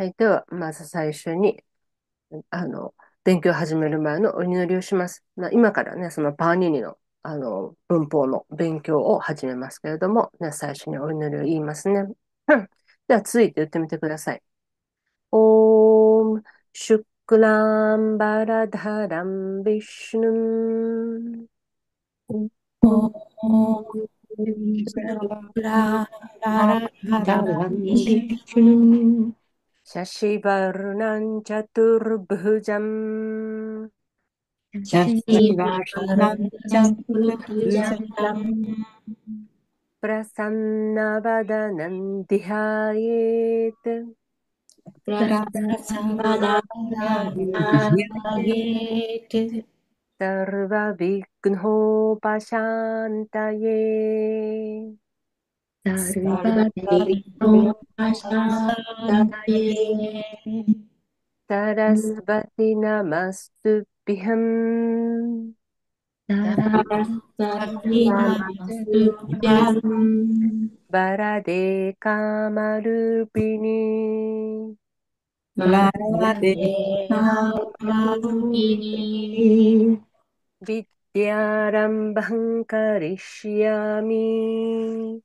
はい。では、まず最初に、あの、勉強を始める前のお祈りをします。今からね、そのパーニーニの、あの、文法の勉強を始めますけれども、ね、最初にお祈りを言いますね。では、続いて言ってみてください。オーム、シュクランバラダランビシュヌン。シュクランバラダランビシュヌン。शशिवर्णम् चतुर्भुजम् प्रसन्नवदनं ध्यायेत् सर्वविघ्नोपशान्तये Sarasvati namastu piham. Barade kamarupini. Barade kamarupini. Vidyarambhankarishyami. Vidyarambhankarishyami.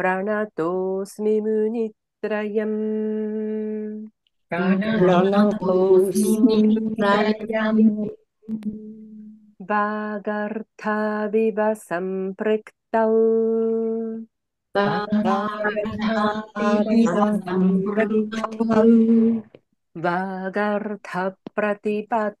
प्रणतोऽस्मि मुनित्रयम् वागर्थाविव सम्पृक्तौ वागर्थप्रतिपत्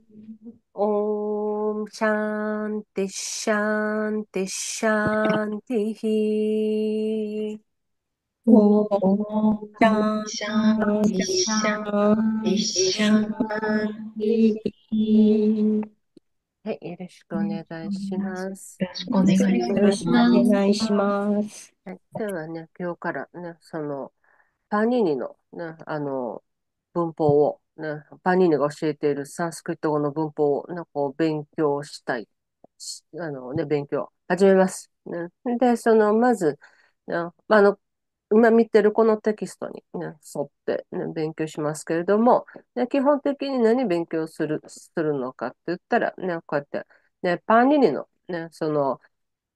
ओम शांति शांति शांति ओम शांति शांति शांति はい、よろしくお願いします。よろしくお願いします。お願いします。はい、今日はね、今日からね、その、パーニーニのね、あの、文法をね、パニーニが教えているサンスクリット語の文法を、こう勉強したい。あのね、勉強、始めます。ね、で、その、まず、ね、あの、今見てるこのテキストに、ね、沿って、ね、勉強しますけれども、ね、基本的に何勉強する、するのかって言ったら、ね、こうやって、ね、パーニニの、ね、その、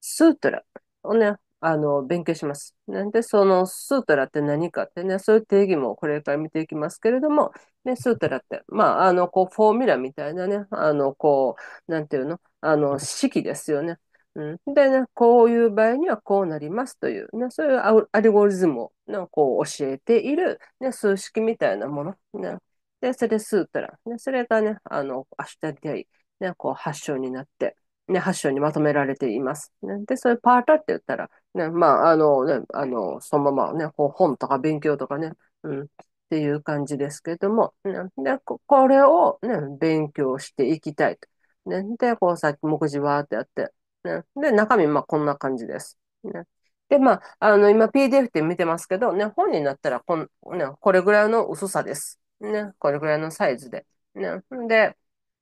スートラをね、あの、勉強します。なんで、そのスートラって何かってね、そういう定義もこれから見ていきますけれども、ね、スートラって、まあ、あの、こう、フォーミュラみたいなね、あの、こう、なんていうの、あの、式ですよね。うん、でね、こういう場合にはこうなりますという、ね、そういうアルゴリズムを、ね、こう教えている、ね、数式みたいなもの。ね、で、それスートラ。ね、それがね、あの、アシュタディアイ、ね、こう発祥になって、ね、発祥にまとめられています。ね、で、それパータって言ったら、ね、まあ、あのね、あの、そのままね、本とか勉強とかね、うん、っていう感じですけども、ね、で、これをね、勉強していきたいと。ね、で、こうさっき目次わーってやって、ね、で、中身、まあ、こんな感じです。ね、で、まあ、あの、今 PDF って見てますけど、ね、本になったらこん、ね、これぐらいの薄さです。ね、これぐらいのサイズで。ね、で、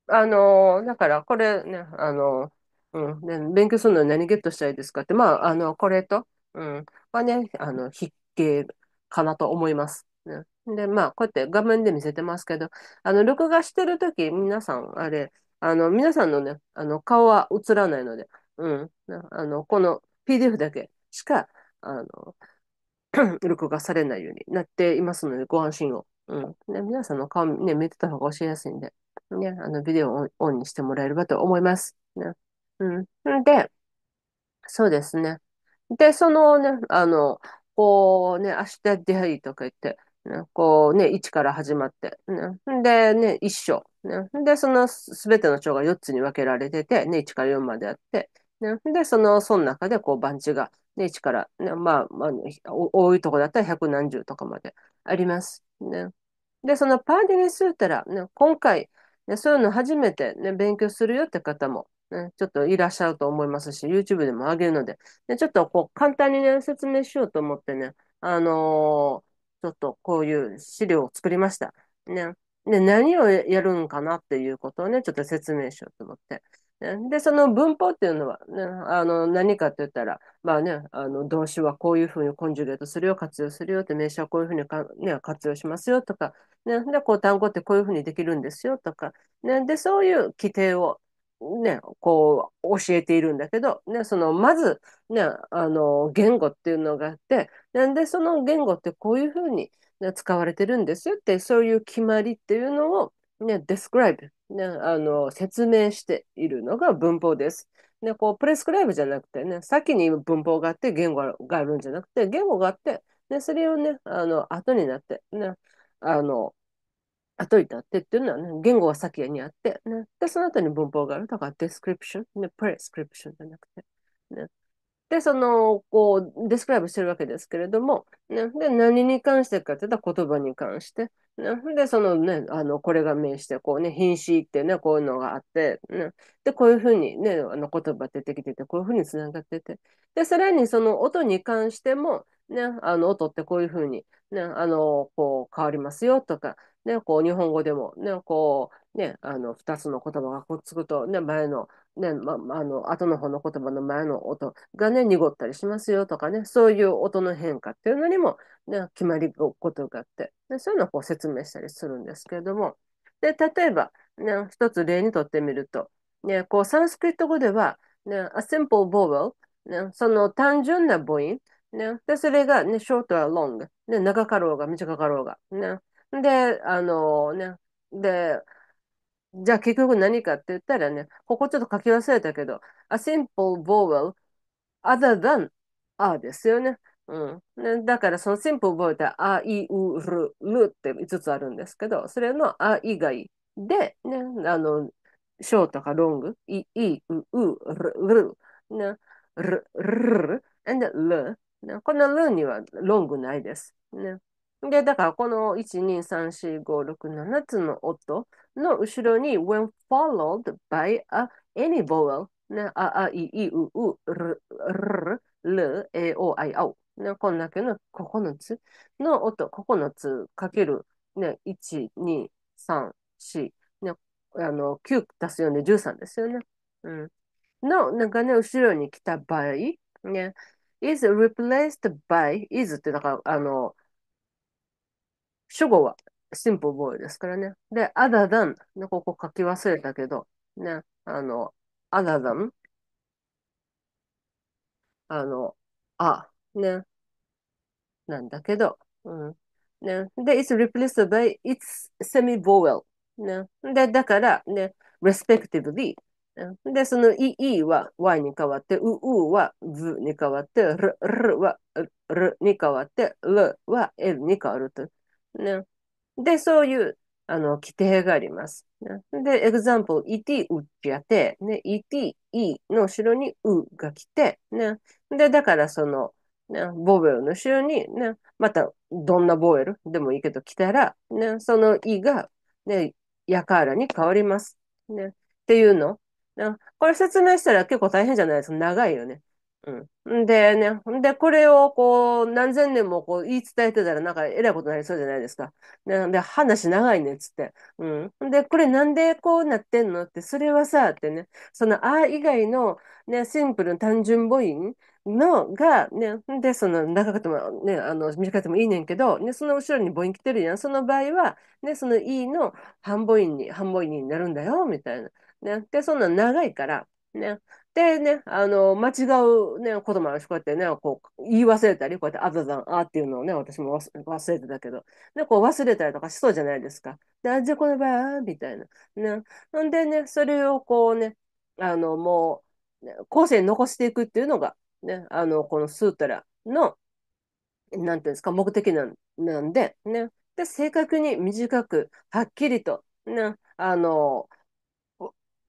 あのだからこれね、あのうん。で、勉強するのに何ゲットしたいですかって、まあ、あの、これと、うん。はね、あの、筆記かなと思います。ね。で、まあ、こうやって画面で見せてますけど、あの、録画してるとき、皆さん、あれ、あの、皆さんのね、あの、顔は映らないので、うん。あの、この PDF だけしか、あの、録画されないようになっていますので、ご安心を。うん。ね、皆さんの顔ね、見てた方が教えやすいんで、ね、あの、ビデオをオンにしてもらえればと思います。ね。うん。で、そうですね。で、そのね、あの、こうね、明日出会いとか言って、ね、こうね、1から始まって、ね、で、ね、一章、ね、で、そのすべての章が4つに分けられてて、ね、1から4まであって、ね、で、その、その中で、こう、番地が、ね、1から、ね、まあ、まあ、多いとこだったら百何十とかまであります。ね。で、そのパーディネスータラ、ね、今回、ね、そういうの初めて、ね、勉強するよって方も、ちょっといらっしゃると思いますし、YouTube でも上げるので、でちょっとこう簡単にね、説明しようと思ってね、あのー、ちょっとこういう資料を作りました。ね。で、何をやるんかなっていうことをね、ちょっと説明しようと思って。ね、で、その文法っていうのは、ね、あの何かって言ったら、まあね、あの動詞はこういうふうにコンジュゲートするよ、活用するよって、名詞はこういうふうにか、ね、活用しますよとか、ね、で、こう単語ってこういうふうにできるんですよとか、ね、で、そういう規定をね、こう教えているんだけど、ね、そのまず、ね、あの言語っていうのがあってなんでその言語ってこういうふうに、ね、使われてるんですよってそういう決まりっていうのを、ね、describe、ね、あの説明しているのが文法です。ね、こうプレスクライブじゃなくてね先に文法があって言語があるんじゃなくて言語があって、ね、それをねあの後になって、ね、あの後になってっていうのは、ね、言語は先にあって、ね、で、その後に文法がある。だから、デスクリプション、ね、プレスクリプションじゃなくて、ね。で、その、こう、ディスクライブしてるわけですけれども、ね、で、何に関してかって言ったら言葉に関して、ね、で、そのね、あの、これが名詞で、こうね、品詞ってね、こういうのがあって、ね、で、こういうふうにね、あの言葉出てきてて、こういうふうにつながってて、で、さらにその音に関しても、ね、あの音ってこういうふうに、ね、あの、こう変わりますよとか、ね、こう、日本語でも、ね、こう、ね、あの、二つの言葉がくっつくと、ね、前の、ね、ま、あの、後の方の言葉の前の音がね、濁ったりしますよとかね、そういう音の変化っていうのにも、ね、決まりごとがあって、ね、そういうのをこう説明したりするんですけれども、で、例えば、ね、一つ例にとってみると、ね、こう、サンスクリット語では、ね、a simple vowel、ね、その単純な母音、ね、で、それが、ね、short or long、ね、長かろうが短かろうが、ね、で、あのね、で、じゃあ結局何かって言ったらね、ここちょっと書き忘れたけど、a simple vowel other than a ですよね。うん。ね、だからその simple vowel ってあ、い、う、る、るって5つあるんですけど、それのあ以外で、ね、あの、ショーとかロング、い、い、う、う、る、る、ね、る、る、る、and る、ね、このるにはロングないです。ね。で、だからこの1,2,3,4,5,6,7つの音の後ろに when followed by a, any vowel ね、あ、あ、い、い、う、う、る、る、る、え、お、あい、あう。ね、こんだけの9つの音、9つかける、ね、1、2、3、4、ね、あの、9足すよね、13ですよね。うん。の、なんかね、後ろに来た場合、ね、is replaced by, is ってだから、あの、主語はシンプルボーイですからね。で、アダダン。で、ここ書き忘れたけど、ね、あの、アダダン。あの、あ、ね。なんだけど、うん。ね。で、it's replaced by its semi-vowel。ね。で、だから、ね、respectively。で、その e e は y に変わって、う、うは v に変わって、r、r は r に変わって、l は l に変わると。ね。で、そういう、あの、規定があります。ね、で、example, et, u ってやって、ね、et, e の後ろに u が来て、ね。で、だからその、ね、ボーエルの後ろに、ね、また、どんなボーエルでもいいけど来たら、ね、その e が、ね、やからに変わります。ね。っていうの。ね、これ説明したら結構大変じゃないですか。長いよね。うん。でね、ほんで、これをこう、何千年もこう言い伝えてたら、なんか、えらいことになりそうじゃないですか。で、話長いね、つって。うん。で、これなんでこうなってんのって、それはさ、ってね、その、あ以外の、ね、シンプルな単純母音のが、ね、で、その、長くても、ね、あの、短くてもいいねんけど、ね、その後ろに母音来てるやん。その場合は、ね、その E の半母音に、半母音になるんだよ、みたいな。ね、で、そんな長いから、ね、でね、あの、間違うね、言葉のこうやってね、こう、言い忘れたり、こうやって、あざざん、あっていうのをね、私も忘れてたけど、ね、こう忘れたりとかしそうじゃないですか。で、あ、じゃあこの場合、みたいな。ね。なんでね、それをこうね、あの、もう、ね、後世に残していくっていうのが、ね、あの、このスートラの、なんていうんですか、目的なんなんで、ね。で、正確に短く、はっきりと、ね、あの、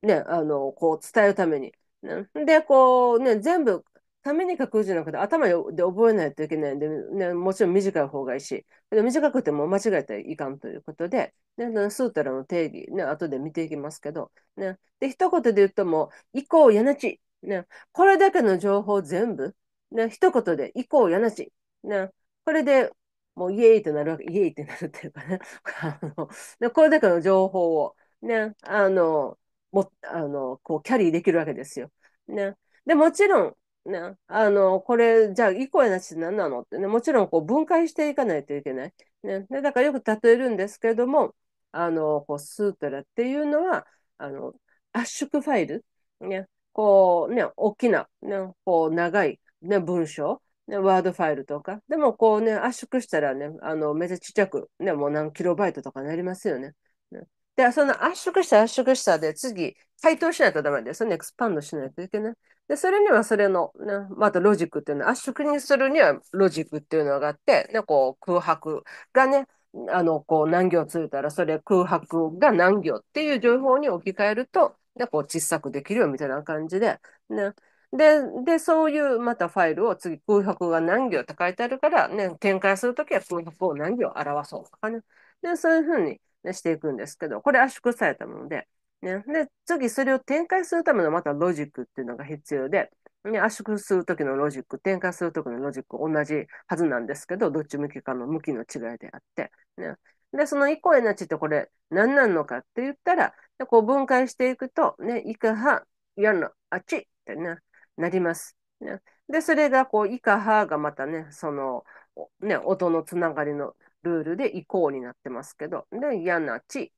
ね、あの、こう伝えるために、ね、で、こう、ね、全部、ために書く字じゃなくて、頭で覚えないといけないんで、ね、もちろん短い方がいいし、短くても間違えたらいかんということで、ね、スータラの定義、ね、後で見ていきますけど、ね、で、一言で言っても、以降やなち、ね、これだけの情報全部、ね、一言で、以降やなち、ね、これでもうイエーイってなるわけ、イエーイってなるっていうかね、あのねこれだけの情報を、ね、あの、もあのこうキャリーできるわけですよ。ね。で、もちろん、ね、あの、これ、じゃあ、いい声なし何なのってね、もちろん、こう、分解していかないといけない。ね。で、だからよく例えるんですけれども、あの、こう、スートラっていうのは、あの、圧縮ファイル。ね。こう、ね、大きな、ね、こう、長い、ね、文章。ね、ワードファイルとか。でも、こうね、圧縮したらね、あの、めっちゃちっちゃく、ね、もう何キロバイトとかなりますよね。ねで、その圧縮した圧縮したで次、解凍しないとダメです。そのエクスパンドしないといけない。で、それにはそれの、ね、またロジックっていうのは、圧縮にするにはロジックっていうのがあって、ね、こう空白がね、あの、こう何行ついたら、それ空白が何行っていう情報に置き換えると、ね、こう小さくできるよみたいな感じで、ね。で、で、そういうまたファイルを次空白が何行って書いてあるから、ね、展開するときは空白を何行表そうとかね。で、そういうふうにね、していくんですけど、これ圧縮されたもので、ね、で、次それを展開するためのまたロジックっていうのが必要で、ね、圧縮するときのロジック、展開するときのロジック同じはずなんですけど、どっち向きかの向きの違いであって、ね。で、そのイコエナチってこれ何なのかって言ったら、でこう分解していくと、ね、イカハ、ヤのアチってね、なります。ね、で、それがこう、イカハがまたね、その、ね、音のつながりのルールで行こうになってますけど、で、嫌なち。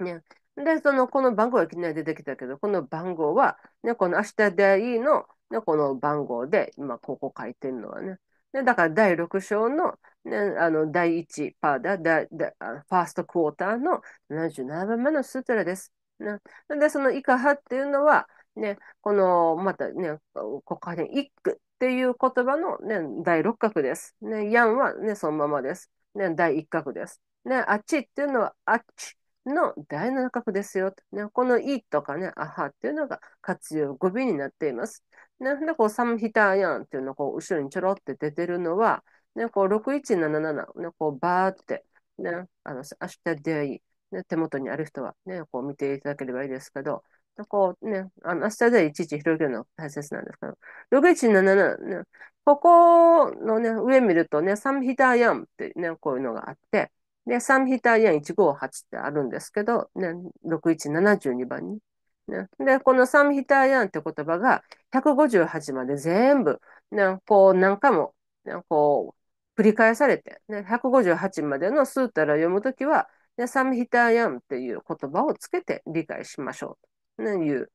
ね。で、その、この番号はいきなり出てきたけど、この番号は、ね、この明日でいいの、ね、この番号で、今、ここ書いてるのはね。で、だから第6章の、ね、あの、第1パーだ、だだファーストクォーターの77番目のスーラです。ね、で、そのイカハっていうのは、ね、この、またね、ここから、ね、イックっていう言葉の、ね、第6角です。ね、ヤンはね、そのままです。ね、第一角です。ね、あっちっていうのはあっちの第七角ですよ。ね、このいとかね、あはっていうのが活用語尾になっています。ね、で、こう、サムヒターヤンっていうのこう後ろにちょろって出てるのは、ね、こう、6177、ね、こう、バーって、ね、あの、明日出会い、ね、手元にある人はね、こう見ていただければいいですけど、だかね、あの、明日でいちいち広げるのが大切なんですけど、6177、ね、ここのね、上見るとね、サムヒタヤンってね、こういうのがあって、で、サムヒタヤン158ってあるんですけど、ね、6172番に。ね、で、このサムヒタヤンって言葉が158まで全部、ね、こう何回も、ね、こう繰り返されて、ね、158までのスータラを読むときは、ね、サムヒタヤンっていう言葉をつけて理解しましょう。いう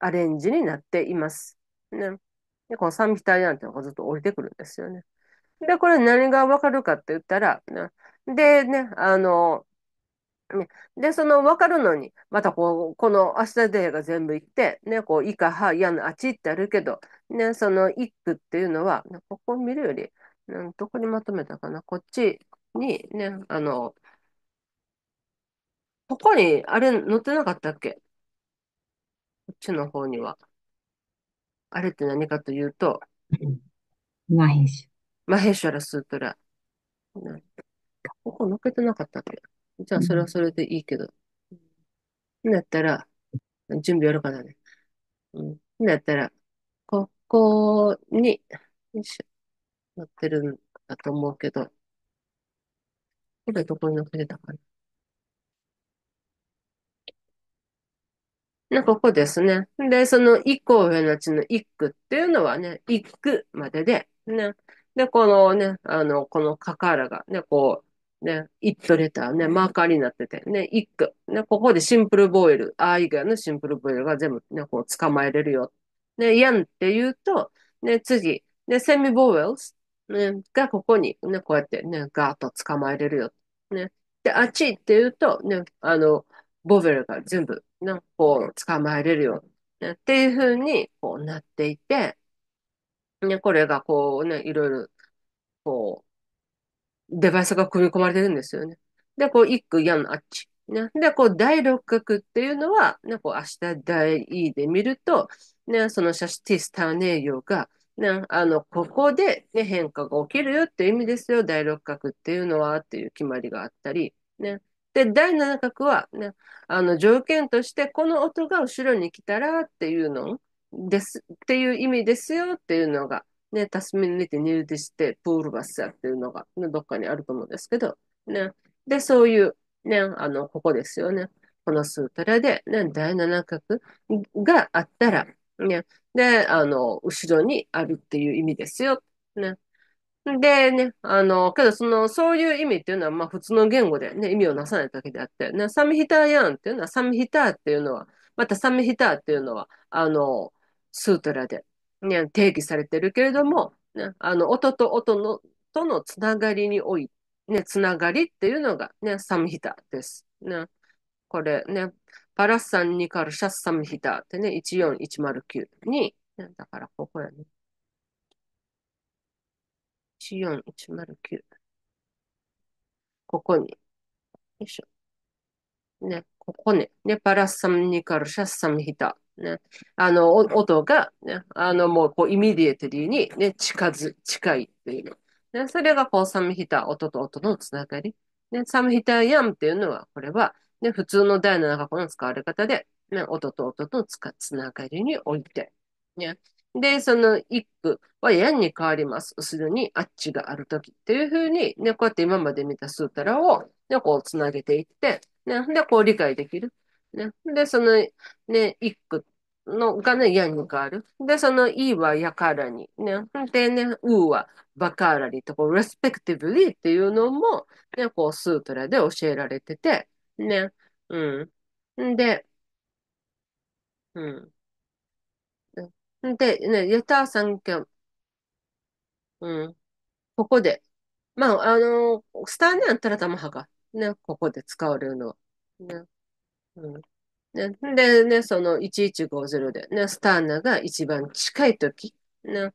アレンジになっています。ね。で、この三匹体なんてのがずっと降りてくるんですよね。で、これ何がわかるかって言ったら、ね、でね、あの、ね、で、その分かるのに、またこう、この明日デが全部行って、ね、こう、いか、は、やの、あちってあるけど、ね、その一句っていうのは、ね、ここを見るより、ね、どこにまとめたかな、こっちに、ね、あの、ここに、あれ、載ってなかったっけこっちの方には。あれって何かというと、マヘシュ。マヘシュラスートラ。ここ載っけてなかったっけじゃあ、それはそれでいいけど。うだったら、準備あるからね。うん。だったら、ここに、よいしょ、載ってるんだと思うけど、これどこに載ってたかなね、ここですね。で、その一個上のうちの一句っていうのはね、一句までで、ね。で、このね、あの、このカカーラがね、こう、ね、イットレターね、マーカーになってて、ね、一句。ね、ここでシンプルボイル、あ以外のシンプルボイルが全部ね、こう捕まえれるよ。ね、やんって言うと、ね、次、ね、セミボーウェルス、ね、がここにね、こうやってね、ガーッと捕まえれるよ。ね。で、あっちって言うと、ね、あの、ボベルが全部、ね、こう、捕まえれるようね、っていう風に、こうなっていて、ね、これがこうね、いろいろ、こう、デバイスが組み込まれてるんですよね。で、こう、一句、やん、あっち。ね、で、こう、第六角っていうのは、ね、こう、明日第2で見ると、ね、そのシャシティスターネイヨが、ね、あの、ここで、ね、変化が起きるよっていう意味ですよ、第六角っていうのはっていう決まりがあったり、ね、で、第七角は、ね、あの条件として、この音が後ろに来たらっていうのです、っていう意味ですよっていうのが、ね、タスミンにてディして、プールバスやっていうのが、ね、どっかにあると思うんですけど、ね。で、そういう、ね、あの、ここですよね。このスータラで、ね、第七角があったら、ね、で、あの、後ろにあるっていう意味ですよ。ね。でね、あの、けどその、そういう意味っていうのは、まあ普通の言語でね、意味をなさないだけであって、ね、サミヒターヤンっていうのは、サミヒターっていうのは、またサミヒターっていうのは、あの、スートラで、ね、定義されてるけれども、ね、あの、音と音の、とのつながりにおいね、つながりっていうのが、ね、サムヒターです。ね、これね、パラッサンニカルシャスサムヒターってね、14109に、ね、だからここやね。14109。ここに。よいしょ。ね、ここね。ね、パラサムニカルシャッサムヒタ。ね、あの、音が、ね、あの、もう、こう、イミディエテリーに、ね、近づ、近いっていうの。ね、それが、こう、サムヒタ、音と音のつながり。ね、サムヒタヤンっていうのは、これは、ね、普通の第7過の使われ方で、ね、音と音とつかつながりにおいて、ね、で、その一句はやんに変わります。するに、あっちがあるときっていうふうに、ね、こうやって今まで見たスータラを、ね、こうつなげていって、ね、で、こう理解できる。ね、で、その、ね、一句のがね、やんに変わる。で、その、いはやからに、ね、でね、うはバカーラリとこう、レスペクティブリーっていうのも、ね、こう、スートラで教えられてて、ね、うん。んで、うん。で、ね、レター3うん。ここで。まあ、あのスターネアンたらたまはが、ね、ここで使われるのは。ね。うん。ね、で、ね、その1150で、ね、スターナが一番近いとき、ね、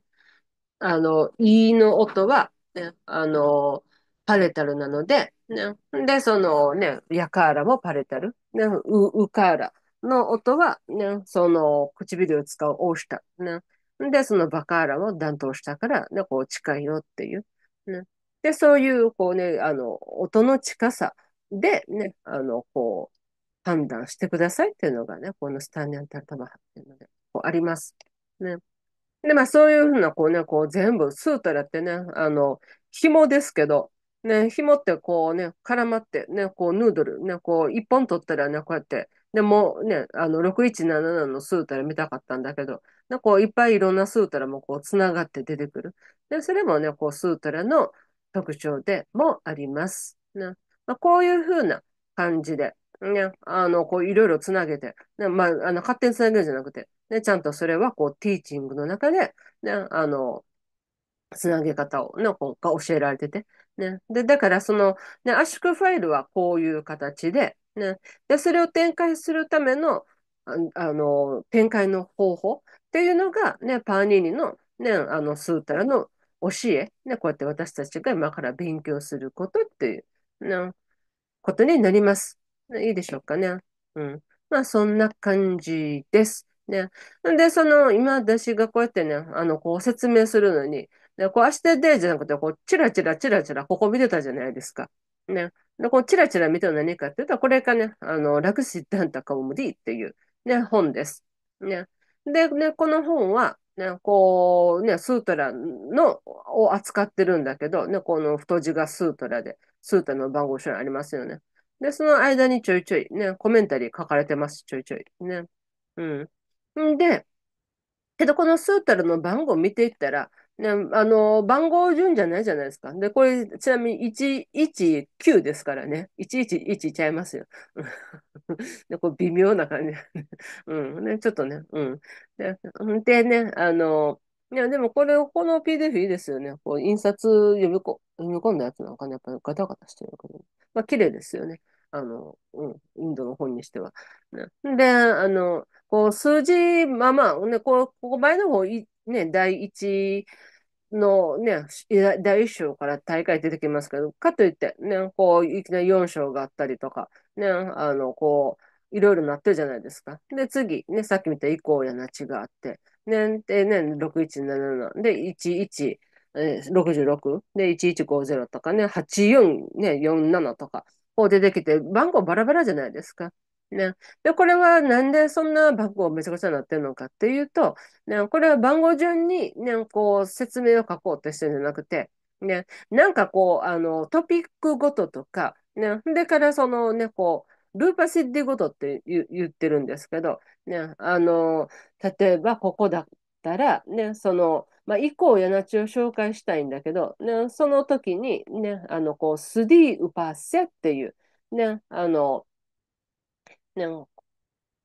あの、E の音は、ね、あのパレタルなので、ね、で、そのね、ヤカーラもパレタル、ね、ウ、ウカーラの音は、ね、その唇を使うオした、ね。で、そのバカーラも断頭したから、ね、こう近いよっていう。ね。で、そういう、こうね、あの、音の近さで、ね、あの、こう、判断してくださいっていうのがね、このスタンニャンタルタマハっていうので、こうあります。ね。で、まあそういうふうな、こうね、こう全部、スートラってね、あの、紐ですけど、ね、紐ってこうね、絡まって、ね、こうヌードル、ね、こう一本取ったらね、こうやってでもね、あの、6177のスータラ見たかったんだけど、かこういっぱいいろんなスータラもこうつながって出てくる。で、それもね、こうスータラの特徴でもあります。ねまあ、こういうふうな感じで、ね、あの、こういろいろつなげて、ね、まあ、あの、勝手につなげるんじゃなくて、ね、ちゃんとそれはこうティーチングの中で、ね、あの、つなげ方を、ね、こう教えられてて、ね。で、だからその、ね、圧縮ファイルはこういう形で、ね、でそれを展開するためのあの展開の方法っていうのが、ね、パーニーニの,、ね、あのスータラの教え、ね、こうやって私たちが今から勉強することっていう、ね、ことになります。いいでしょうかね。うん。まあ、そんな感じです。ね。で、その、今私がこうやってね、あの、こう説明するのに、でこう、明日でじゃなくて、こう、チラチラチラチラここ見てたじゃないですか。ね。で、このチラチラ見たのは何かっていうと、これがね、あの、ラクシダンタカオムディっていう、ね、本です。ね。で、ね、この本は、ね、こう、ね、スートラの、を扱ってるんだけど、ね、この太字がスートラで、スートラの番号書にありますよね。で、その間にちょいちょい、ね、コメンタリー書かれてます、ちょいちょい。ね。うん。んで、けどこのスートラの番号見ていったら、ね、あの、番号順じゃないじゃないですか。で、これ、ちなみに119ですからね。111ちゃいますよ。で、こう微妙な感じ、うん。ね、ちょっとね、うん。で、でね、あの、いや、でもこれを、この PDF いいですよね。こう、印刷読みこ読み込んだやつなんかね、やっぱりガタガタしてるけど、まあ、綺麗ですよね。あの、うん、インドの本にしては。で、あの、こう、数字、まあまあ、ね、こう、ここ前の方、いね、第一のね、第一章から大会出てきますけど、かといって、ね、こう、いきなり4章があったりとか、ね、あの、こう、いろいろなってるじゃないですか。で、次、ね、さっき見た以降やなちがあって、ね、で、ね、6177、で、11、66で1150とかね、84 47とかこう出てきて、番号バラバラじゃないですか。ね。で、これはなんでそんな番号めちゃくちゃなってるのかっていうと、ね、これは番号順に、ね、こう説明を書こうとしてるんじゃなくて、ね、なんかこう、あの、トピックごととか、ね、でからそのね、こう、ルーパシッディごとって言ってるんですけど、ね、あの、例えばここだったら、ね、その、まあ、以降、ヤナチを紹介したいんだけど、ね、その時に、ね、あの、こう、スディー・ウパッセっていう、ね、あの、ね、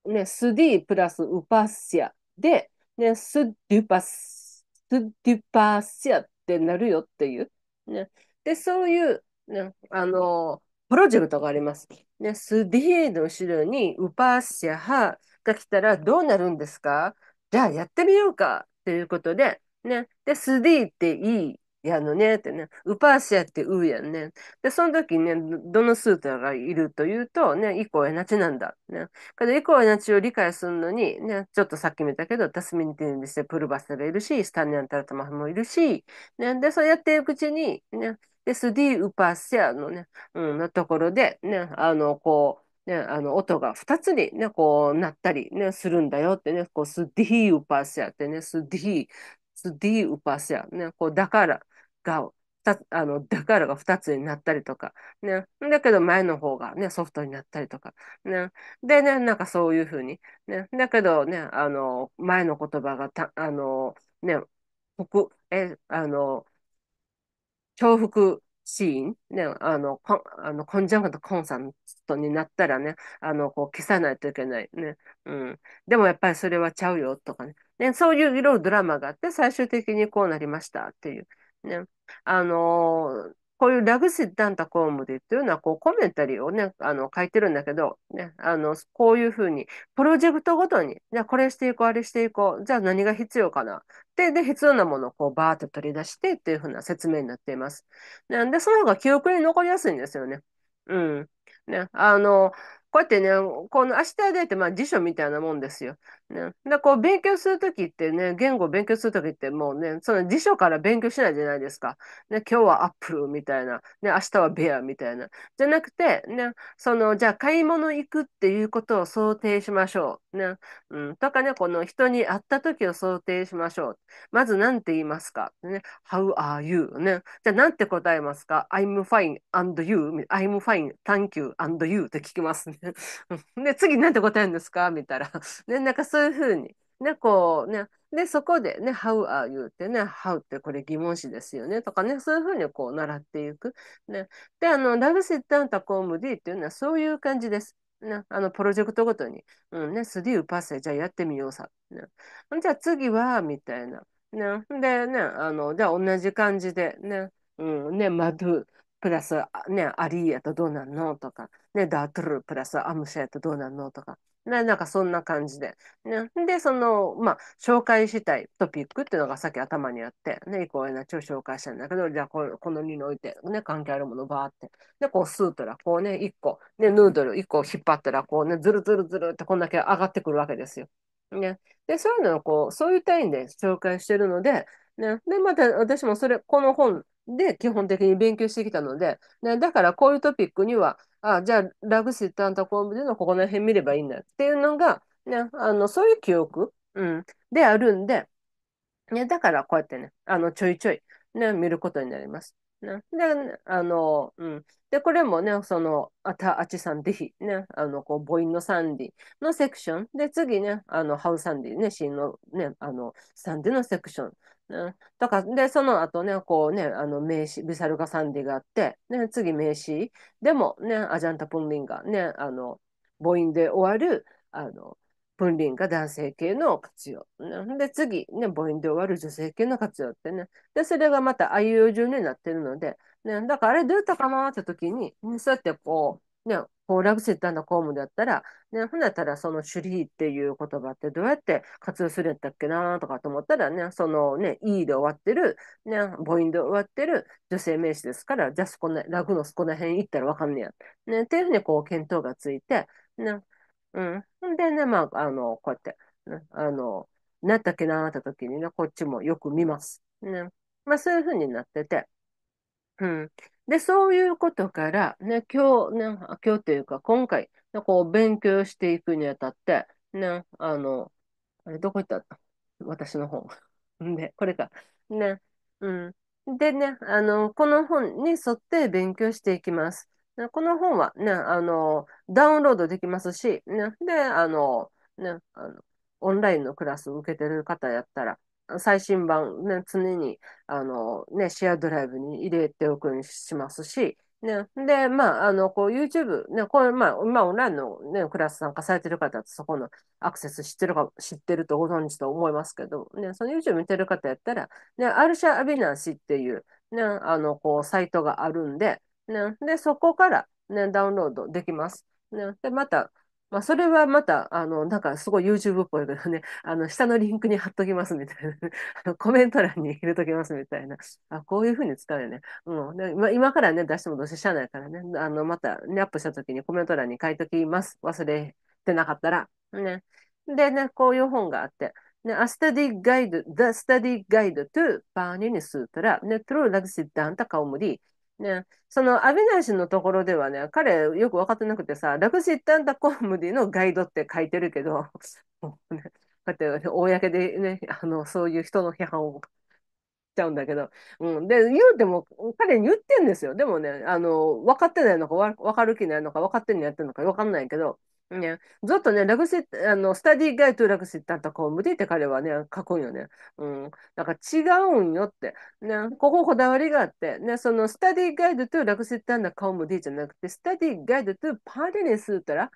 ね、スディープラスウパッシャで、ね、スデュパス、スデュパッシャってなるよっていう、ね。で、そういう、ね、あの、プロジェクトがあります。ね、スディーの後ろにウパッシャ派が来たらどうなるんですかじゃあやってみようかということで、ね。で、スディっていいやのねってね、ウパーシアってウーやんね。で、その時ね、どのスーターがいるというと、ね、イコエナチなんだ。ね。けど、イコエナチを理解するのに、ね、ちょっとさっき見たけど、タスミニティンビスでプルバスがいるし、スタンニャンタラタマフもいるし、ね、で、そうやっていくうちに、ね、で、スディウパーシアのね、うん、のところで、ね、あの、こう、ね、あの音が2つに、ね、こうなったり、ね、するんだよってね、こうスディーウパーシアってね、スディー、D ウパシャ、ね、こうだからが、あの、だからが2つになったりとか、ね。だけど前の方がね、ソフトになったりとか、ね。でね、なんかそういうふうに、ね。だけどね、あの、前の言葉がた、あの、ね、え、あの、重複シーン、ね、あの、コン、あの、コンジャンクとコンサートになったらね、あの、こう消さないといけないね。うん。でもやっぱりそれはちゃうよとかね。ね、そういういろいろドラマがあって、最終的にこうなりましたっていう。ね、あのー、こういうラグシッダンタコームデっていうのは、こうコメンタリーをね、あの、書いてるんだけど、ね、あの、こういうふうに、プロジェクトごとに、じゃあこれしていこう、あれしていこう、じゃあ何が必要かな。で、で、必要なものをこうバーっと取り出してっていうふうな説明になっています。なんで、その方が記憶に残りやすいんですよね。うん。ね、あの、こうやってね、この明日でって、まあ辞書みたいなもんですよ。ね。で、こう、勉強するときってね、言語を勉強するときってもうね、その辞書から勉強しないじゃないですか。ね、今日はアップルみたいな、ね、明日はベアみたいな。じゃなくて、ね、その、じゃあ買い物行くっていうことを想定しましょう。ね、うん、とかね、この人に会ったときを想定しましょう。まず何て言いますかね、How are you? ね、じゃあ何て答えますか ?I'm fine and you, I'm fine, thank you and you って聞きますね。で、次何て答えるんですかみたいな。ね、なんかそうそういうふうに、ね、こうね、で、そこでね、How are you ってね、How ってこれ疑問詞ですよねとかね、そういうふうにこう習っていく。ね、で、あの、Love Sit Down to Com D っていうのはそういう感じです。ね、あのプロジェクトごとに、うんね、スディーパセ、じゃあやってみようさ。ね、じゃあ次は、みたいな。ね、でね、あの、じゃあ同じ感じで、ね、うん、ね、マドゥ、プラス、ね、アリーやとどうなんのとか、ね、ダートルプラスアムシェやとどうなんのとか、ななんかそんな感じで。ね、で、その、まあ、紹介したいトピックっていうのがさっき頭にあって、ね、イコエナチを紹介したんだけど、じゃあこの、この2に置いて、ね、関係あるものバーって。で、こう、スーと、ら、こうね、1個、ね、ヌードル1個引っ張ったら、こうね、ずるずるずるってこんだけ上がってくるわけですよ。ね。で、そういうのをこう、そういう単位で紹介してるので、ね、で、また私もそれ、この本で基本的に勉強してきたので、ね、だからこういうトピックには、あ、じゃあ、ラグシッタンタコンブでのここら辺見ればいいんだっていうのが、ね、あの、そういう記憶、うん、であるんで、ね、だからこうやってね、あの、ちょいちょい、ね、見ることになります。ね、で、あの、うん。で、これもね、その、あた、あちさんぜひ、ね、あの、こう、母音のサンディのセクション。で、次ね、あの、ハウサンディね、シーンのね、あの、サンディのセクション。うん、だから、で、その後ね、こうね、あの名詞、ビサルガサンディがあって、ね、次名詞、でもね、アジャンタ・プンリンがね、あの、母音で終わる、あの、プンリンが男性系の活用。ね、で、次、ね、母音で終わる女性系の活用ってね。で、それがまたあいう順になってるので、ね、だからあれどうやったかなって時に、ね、そうやってこう、ね、こうラグセッターの公務だったら、ね、ほんだったらそのシュリーっていう言葉ってどうやって活用するんやったっけなとかと思ったらね、そのね、E で終わってる、ね、母音で終わってる女性名詞ですから、じゃあそこね、ラグのそこら辺行ったらわかんねや。ね、っていうふうにこう検討がついて、ね、うん。でね、まあ、あの、こうやって、ね、あの、なったっけなーった時にね、こっちもよく見ます。ね。まあ、そういうふうになってて。うん。で、そういうことから、ね、今日、ね、今日というか、今回、ね、こう、勉強していくにあたって、ね、あの、あれ、どこ行った私の本。で、これか。ね、うん。でね、あの、この本に沿って勉強していきます。この本はね、あの、ダウンロードできますし、ね、で、あの、ね、あの、オンラインのクラスを受けてる方やったら、最新版、ね、常に、あの、ね、シェアドライブに入れておくにしますし、ね。で、まあ、あの、こう、YouTube、ね、これ、まあ、今、オンラインのね、クラス参加されてる方って、そこのアクセス知ってるか、知ってるとご存知と思いますけど、ね、その YouTube 見てる方やったら、ね、アルシャ・アビナンシっていう、ね、あの、こう、サイトがあるんで、ね、で、そこから、ね、ダウンロードできます。ね、で、また、まあ、それはまた、あの、なんかすごい YouTube っぽいけどね、あの、下のリンクに貼っときますみたいな、あのコメント欄に入れときますみたいな、あ、こういうふうに使うよね。うん。で今からね、出してもどうせしゃあないからね、あの、また、ね、アップした時にコメント欄に書いときます。忘れてなかったら。ね。でね、こういう本があって、ね、A Study Guide, The Study Guide to Panini Sutra, ね、Through l a k s i d a n t a k a u m u i ね、そのアビナイシのところではね、彼よく分かってなくてさ、ラクシッタンダコムディのガイドって書いてるけど、こうやって公でね、あの、そういう人の批判をちゃうんだけど、うん、で言うても彼に言ってんですよでもねあの分かってないのか分かる気ないのか分かってんのやってるのか分かんないけど。ね、ずっとね、ラグシあの、スタディガイドラグシッターとこう、無理って彼はね、書くんよね。うん。だから違うんよって。ね、こここだわりがあって、ね、そのスタディガイドとラグシッターの顔も D じゃなくて、スタディガイドとパーティネスったら、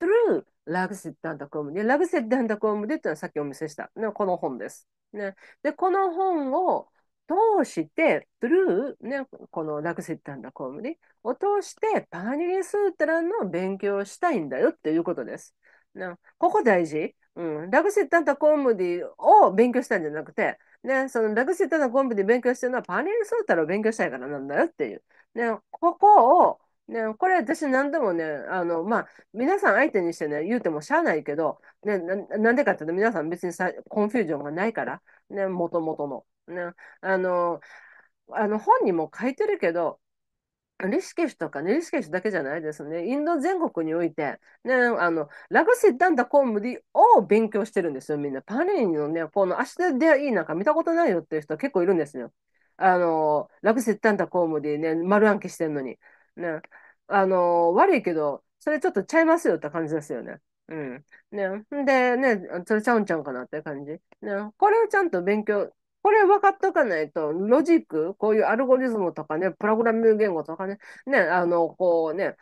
t h r o ラグシッターのコムで、ラグシッターのコムでってのはさっきお見せした、ね、この本です。ね。で、この本を、通して、トゥルー、ね、このラクセッタンダコームリを通して、パーニリスータラの勉強をしたいんだよっていうことです。ね、ここ大事。うん、ラクセッタンタコームディを勉強したんじゃなくて、ね、そのラクセッタンタコームディ勉強してるのはパーニリスータラを勉強したいからなんだよっていう。ね、ここを、ね、これ私何度もね、あの、まあ、皆さん相手にしてね、言うてもしゃあないけど、ね、なんでかっていうと皆さん別にさコンフュージョンがないから、ね、もともとの。ね、あの、あの本にも書いてるけど、リシケシュとかね、リシケシュだけじゃないですね。インド全国において、ね、あの、ラグシッダンダコンムディを勉強してるんですよ、みんな。パリのね、この足ででいいなんか見たことないよっていう人結構いるんですよ。あの、ラグシッダンダコンムディね、丸暗記してんのに。ね、あの、悪いけど、それちょっとちゃいますよって感じですよね。うん。ね。で、ね、それちゃうんちゃうかなって感じ。ね。これをちゃんと勉強、これ分かっとかないと、ロジック、こういうアルゴリズムとかね、プログラミング言語とかね、ね、あの、こうね、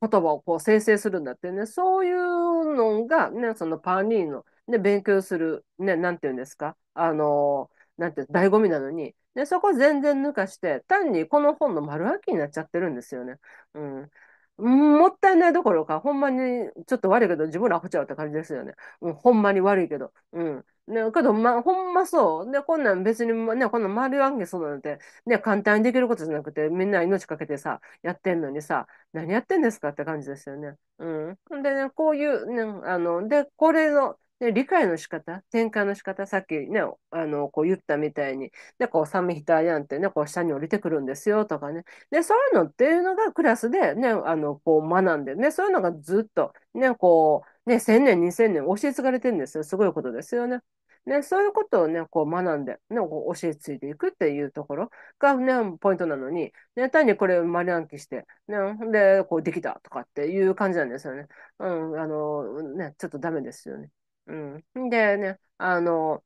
言葉をこう生成するんだってね、そういうのがね、そのパーニーの、ね、勉強する、ね、なんて言うんですか、あの、なんて、醍醐味なのに、で、そこ全然抜かして、単にこの本の丸暗記になっちゃってるんですよね。うん。もったいないどころか、ほんまに、ちょっと悪いけど、自分らアちゃうって感じですよね。うん、ほんまに悪いけど。うん。ね、けど、ま、ほんまそう。で、こんなん別に、ね、こんなん丸暗記そうなんて、ね、簡単にできることじゃなくて、みんな命かけてさ、やってんのにさ、何やってんですかって感じですよね。うん。でね、こういう、ね、あの、で、これの、で、理解の仕方、転換の仕方、さっきね、あの、こう言ったみたいに、で、こう、サムヒタヤンってね、こう、下に降りてくるんですよとかね。で、そういうのっていうのがクラスでね、あの、こう、学んでね、そういうのがずっと、ね、こう、ね、千年、二千年教え継がれてるんですよ。すごいことですよね。ね、そういうことをね、こう学んで、ね、こう教え継いでいくっていうところがね、ポイントなのに、ね、単にこれ丸暗記して、ね、で、こうできたとかっていう感じなんですよね。うん、あの、ね、ちょっとダメですよね。うん。でね、あの、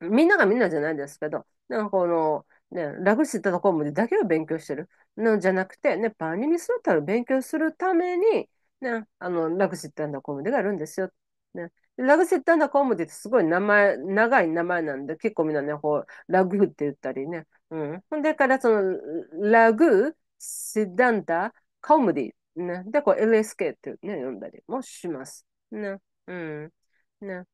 みんながみんなじゃないですけど、なんかこの、ね、ラグシットの項でだけを勉強してるのじゃなくて、ね、パーニミスロタたを勉強するために、ね、あの、ラグシットコムデがあるんですよ。ね、ラグシットコムデってすごい名前、長い名前なんで、結構みんなね、こう、ラグって言ったりね。うん。ほんでから、その、ラグ、シッダンタ、コムディ、ね。で、こう、LSK ってね、読んだりもします。ね。うん。ね。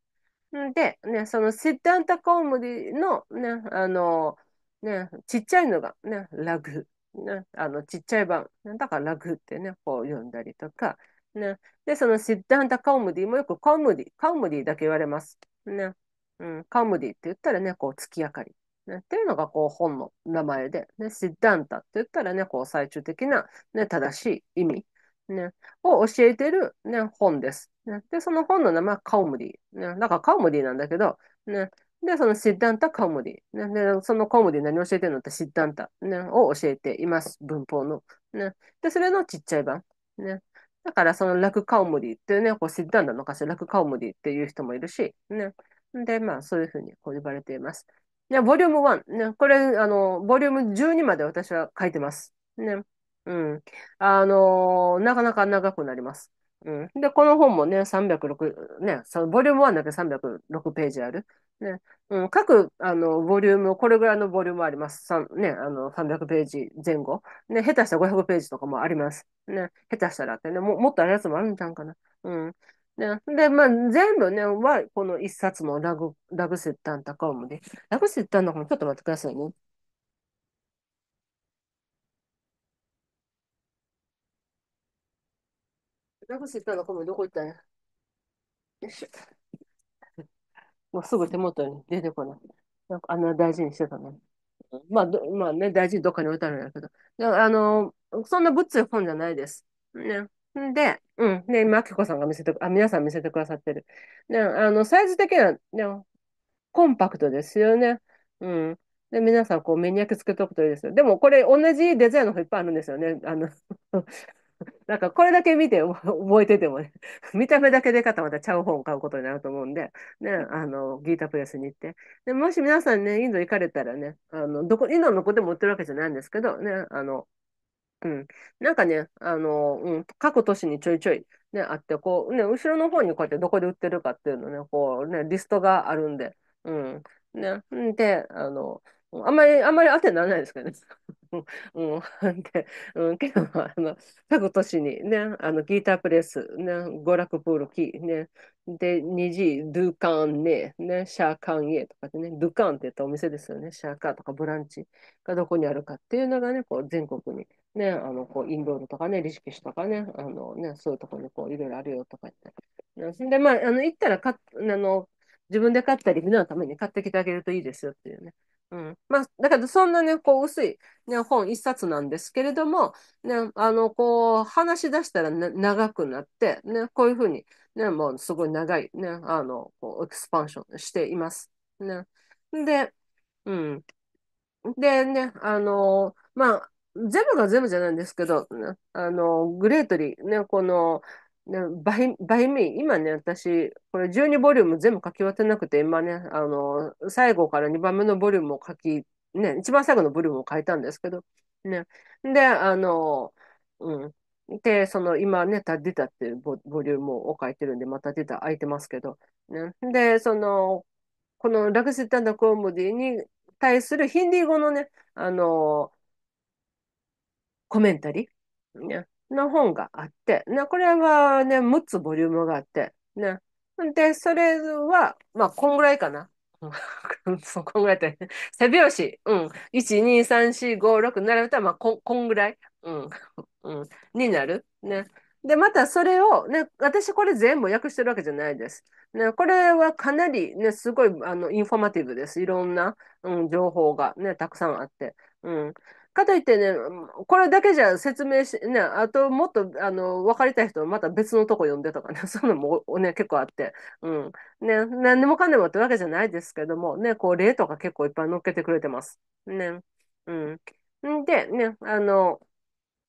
で、ね、そのセッタンタコウモリのね、あの、ね、ちっちゃいのがね、ラグ。ね、あの、ちっちゃい版。だからラグってね、こう読んだりとか。ね。で、そのシッダンタ・カウムディもよくカウムディ、カウムディだけ言われます。ね。うん、カムディって言ったらね、こう、月明かり。ね、っていうのがこう本の名前で、ね、シッダンタって言ったらね、こう最終的な、ね、正しい意味ね、を教えてる、ね、本です、ね。で、その本の名前はカオムディ。ね、だからカオムディなんだけど、ね、で、そのシッダンタカオムディ。ね、で、そのカオムディ何教えてるのってシッダンタ、ね、を教えています。文法の。ね、で、それのちっちゃい版。ね、だから、そのラクカオムディっていうね、こうシッダンタの詞、ラクカオムディっていう人もいるし、ね。で、まあ、そういうふうにこう呼ばれています。ね、ボリューム1。ね、これ、あの、ボリューム12まで私は書いてます。ね。うん。あのーなかなか長くなります。うん。で、この本もね、306、ね、そのボリューム1だけ306ページある。ね。うん。各、あの、ボリューム、これぐらいのボリュームあります。3、ね、あの、300ページ前後。ね、下手したら500ページとかもあります。ね、下手したらってね、も、もっとあるやつもあるんちゃうかな。うん。ね、で、まあ、全部ね、は、この一冊のラグ、ラグセッタンカオもで、ラグセッタンの方もちょっと待ってくださいね。んか知ったのかもどこ行ったんや。よいしょ。もうすぐ手元に出てこない。なんかあんな大事にしてたの。まあ、まあね、大事にどっかに置いてあるんやけど。あの、そんなぶっつい本じゃないです。ね。で、うん。で、きこさんが見せて、あ、皆さん見せてくださってる。ね、あの、サイズ的には、ね、コンパクトですよね。うん。で、皆さん、こう、目に焼きつけておくといいですよ。でも、これ、同じデザインの方いっぱいあるんですよね。あの なんかこれだけ見て 覚えててもね、見た目だけでたまたちゃう本を買うことになると思うんで、ね、あの、ギータプレスに行って。で、もし皆さんね、インド行かれたらね、あの、どこ、インドの子でも売ってるわけじゃないんですけど、ね、あの、うん。なんかね、あの、うん、各都市にちょいちょい、ね、あって、こう、ね、後ろの方にこうやってどこで売ってるかっていうのね、こう、ね、リストがあるんで、うん。ね、で、あの、あんまり、あんまり当てにならないですからね。うん、うん、けど、あの、各都市にね、あの、ギタープレス、ね、娯楽プールキー、ね、で、二次、ドゥカンネ、ね、シャーカンエとかでね、ドゥカンって言ったお店ですよね、シャーカーとかブランチがどこにあるかっていうのがね、こう、全国にね、あの、こう、インドールとかね、リシキシとかね、あのね、そういうところにこう、いろいろあるよとか言って。で、まあ、あの、行ったらか、あの、自分で買ったり、みんなのために買ってきてあげるといいですよっていうね。うん。まあ、だけどそんなね、こう薄い、ね、本一冊なんですけれども、ね、あの、こう話し出したら、ね、長くなって、ね、こういうふうに、ね、もうすごい長い、ね、あの、こうエクスパンションしています。ね。で、うん。でね、あの、まあ、全部が全部じゃないんですけど、ね、あの、グレートリー、ね、この、倍、倍目、今ね、私、これ12ボリューム全部書き終わってなくて、今ね、あの、最後から2番目のボリュームを書き、ね、一番最後のボリュームを書いたんですけど、ね。で、あの、うん。で、その今ね、出たっていうボリュームを書いてるんで、また出た空いてますけど、ね。で、その、このラグセットコモディに対するヒンディー語のね、あの、コメンタリー、ね、の本があって、ね、これはね、6つボリュームがあって、ね。で、それは、まあ、こんぐらいかな。そこんぐらいって、背拍子、うん。1、2、3、4、5、6並べたら、まあこ、こんぐらい、うん、うん、になる。ね。で、またそれを、ね、私これ全部訳してるわけじゃないです。ね、これはかなり、ね、すごいあのインフォーマティブです。いろんな、うん、情報が、ね、たくさんあって。うん、かといってね、これだけじゃ説明し、ね、あともっと、あの、分かりたい人はまた別のとこ読んでとかね、そういうのもね、結構あって、うん。ね、何でもかんでもってわけじゃないですけども、ね、こう、例とか結構いっぱい載っけてくれてます。ね。うん。で、ね、あの、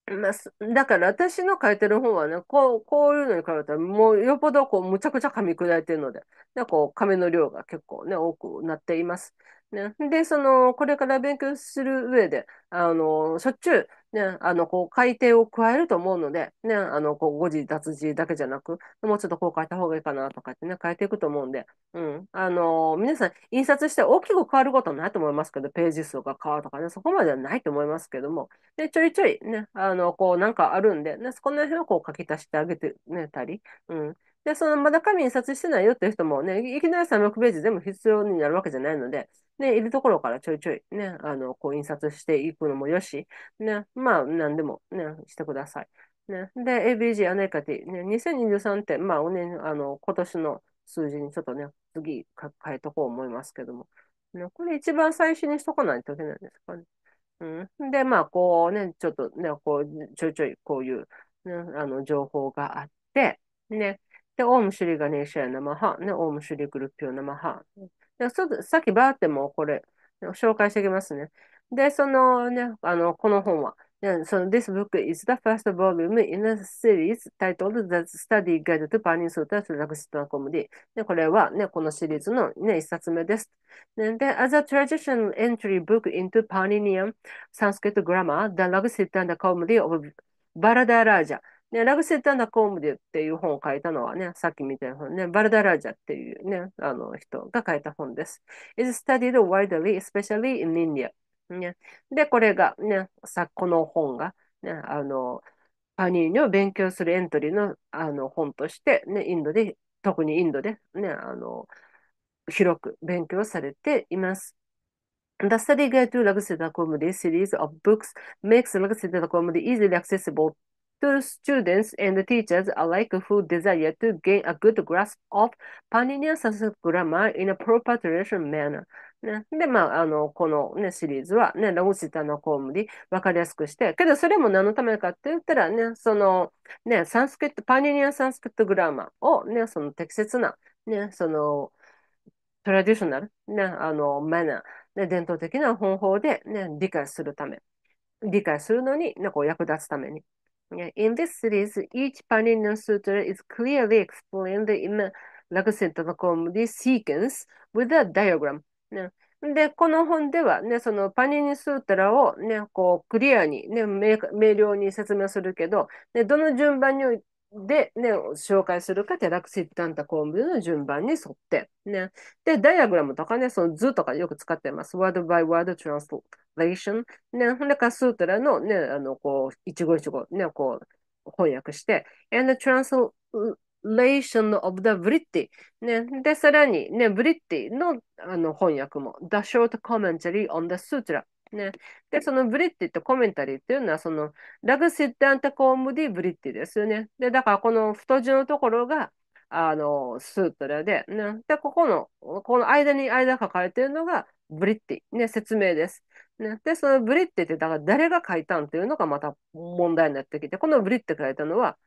まあ、だから私の書いてる本はね、こう、こういうのに比べたら、もうよっぽどこう、むちゃくちゃ噛み砕いてるので、で、こう、紙の量が結構ね、多くなっています。ね、で、その、これから勉強する上で、あの、しょっちゅう、ね、あの、こう、改定を加えると思うので、ね、あの、こう、誤字脱字だけじゃなく、もうちょっとこう変えた方がいいかなとかってね、変えていくと思うんで、うん。あの、皆さん、印刷して大きく変わることはないと思いますけど、ページ数が変わるとかね、そこまではないと思いますけども、で、ちょいちょいね、あの、こう、なんかあるんで、ね、そこの辺をこう書き足してあげてね、たり、うん。で、その、まだ紙印刷してないよっていう人もね、いきなり300ページ全部必要になるわけじゃないので、ね、いるところからちょいちょいね、あの、こう印刷していくのもよし、ね、まあ、何でもね、してください。ね、で、ABG アネカティ、ね、2023って、まあ、ね、あの、今年の数字にちょっとね、次変えとこう思いますけども、ね、これ一番最初にしとかないといけないんですかね。うん、で、まあ、こうね、ちょっとね、こう、ちょいちょいこういう、ね、あの、情報があって、ね、で、オームシュリガネーシャヤナマハ、ね、オームシュリグルピョナマハ。で、ちさっきバーってもこれ、紹介していきますね。で、そのね、あの、この本は、ね、その This book is the first volume in a series titled The Study Guide to Pani Sutta r e l a x i t i o n Comedy。で、これはね、このシリーズのね、一冊目です。で、as a traditional entry book into Paninian Sanskrit grammar, the Lagsita n d the comedy of Baradaraja ね、ラグセット・アコームでっていう本を書いたのはね、さっきみたいな本ね、バルダラジャっていうね、あの人が書いた本です。is studied widely, especially in India. ね、で、これがね、さ、この本がね、あの、パニーニを勉強するエントリーのあの本として、ね、インドで、特にインドでね、あの、広く勉強されています。The study guide to Lagasita Comedy series of books makes Lagasita Comedy easily accessible to students and teachers alike who desire to gain a good grasp of Paninian Sanskrit grammar in a proper traditional manner. ね、で、まあ、あの、このね、シリーズはね、ロゴシタのコウムリ、わかりやすくして、けどそれも何のためかって言ったらね、その、ね、サンスクリット、パニニアンサンスクリットグラマーをね、その適切な、ね、その、トラディショナル、ね、あの、マナー、ね、伝統的な方法でね、理解するため、理解するのに、ね、こう役立つために、In this series, each Panina Sutra is clearly explained in Lakshantanakomudi sequence with a diagram. ね、で、この本ではね、そのパニニスータラをね、こうクリアにね、明瞭に説明するけど、ね、どの順番にで、ね、紹介するか、テラクシッタンタコンビの順番に沿って、ね。で、ダイアグラムとかね、その図とかよく使ってます。word by word translation。ね、ほんでカスートラのね、あの、こう、一語一語、ね、こう、翻訳して、and translation of the British。ね、で、さらにね、ブリ i t ィのあの翻訳も、the short commentary on the sutra。ね。で、そのブリッティとコメンタリーっていうのは、その、ラグシッダンタコームディブリッティですよね。で、だからこの太字のところが、あの、スートラで、ね。で、ここの、この間に間書かれているのが、ブリッティ、ね、説明です。ね、で、そのブリッティって、だから誰が書いたんっていうのがまた問題になってきて、このブリッティ書いたのは、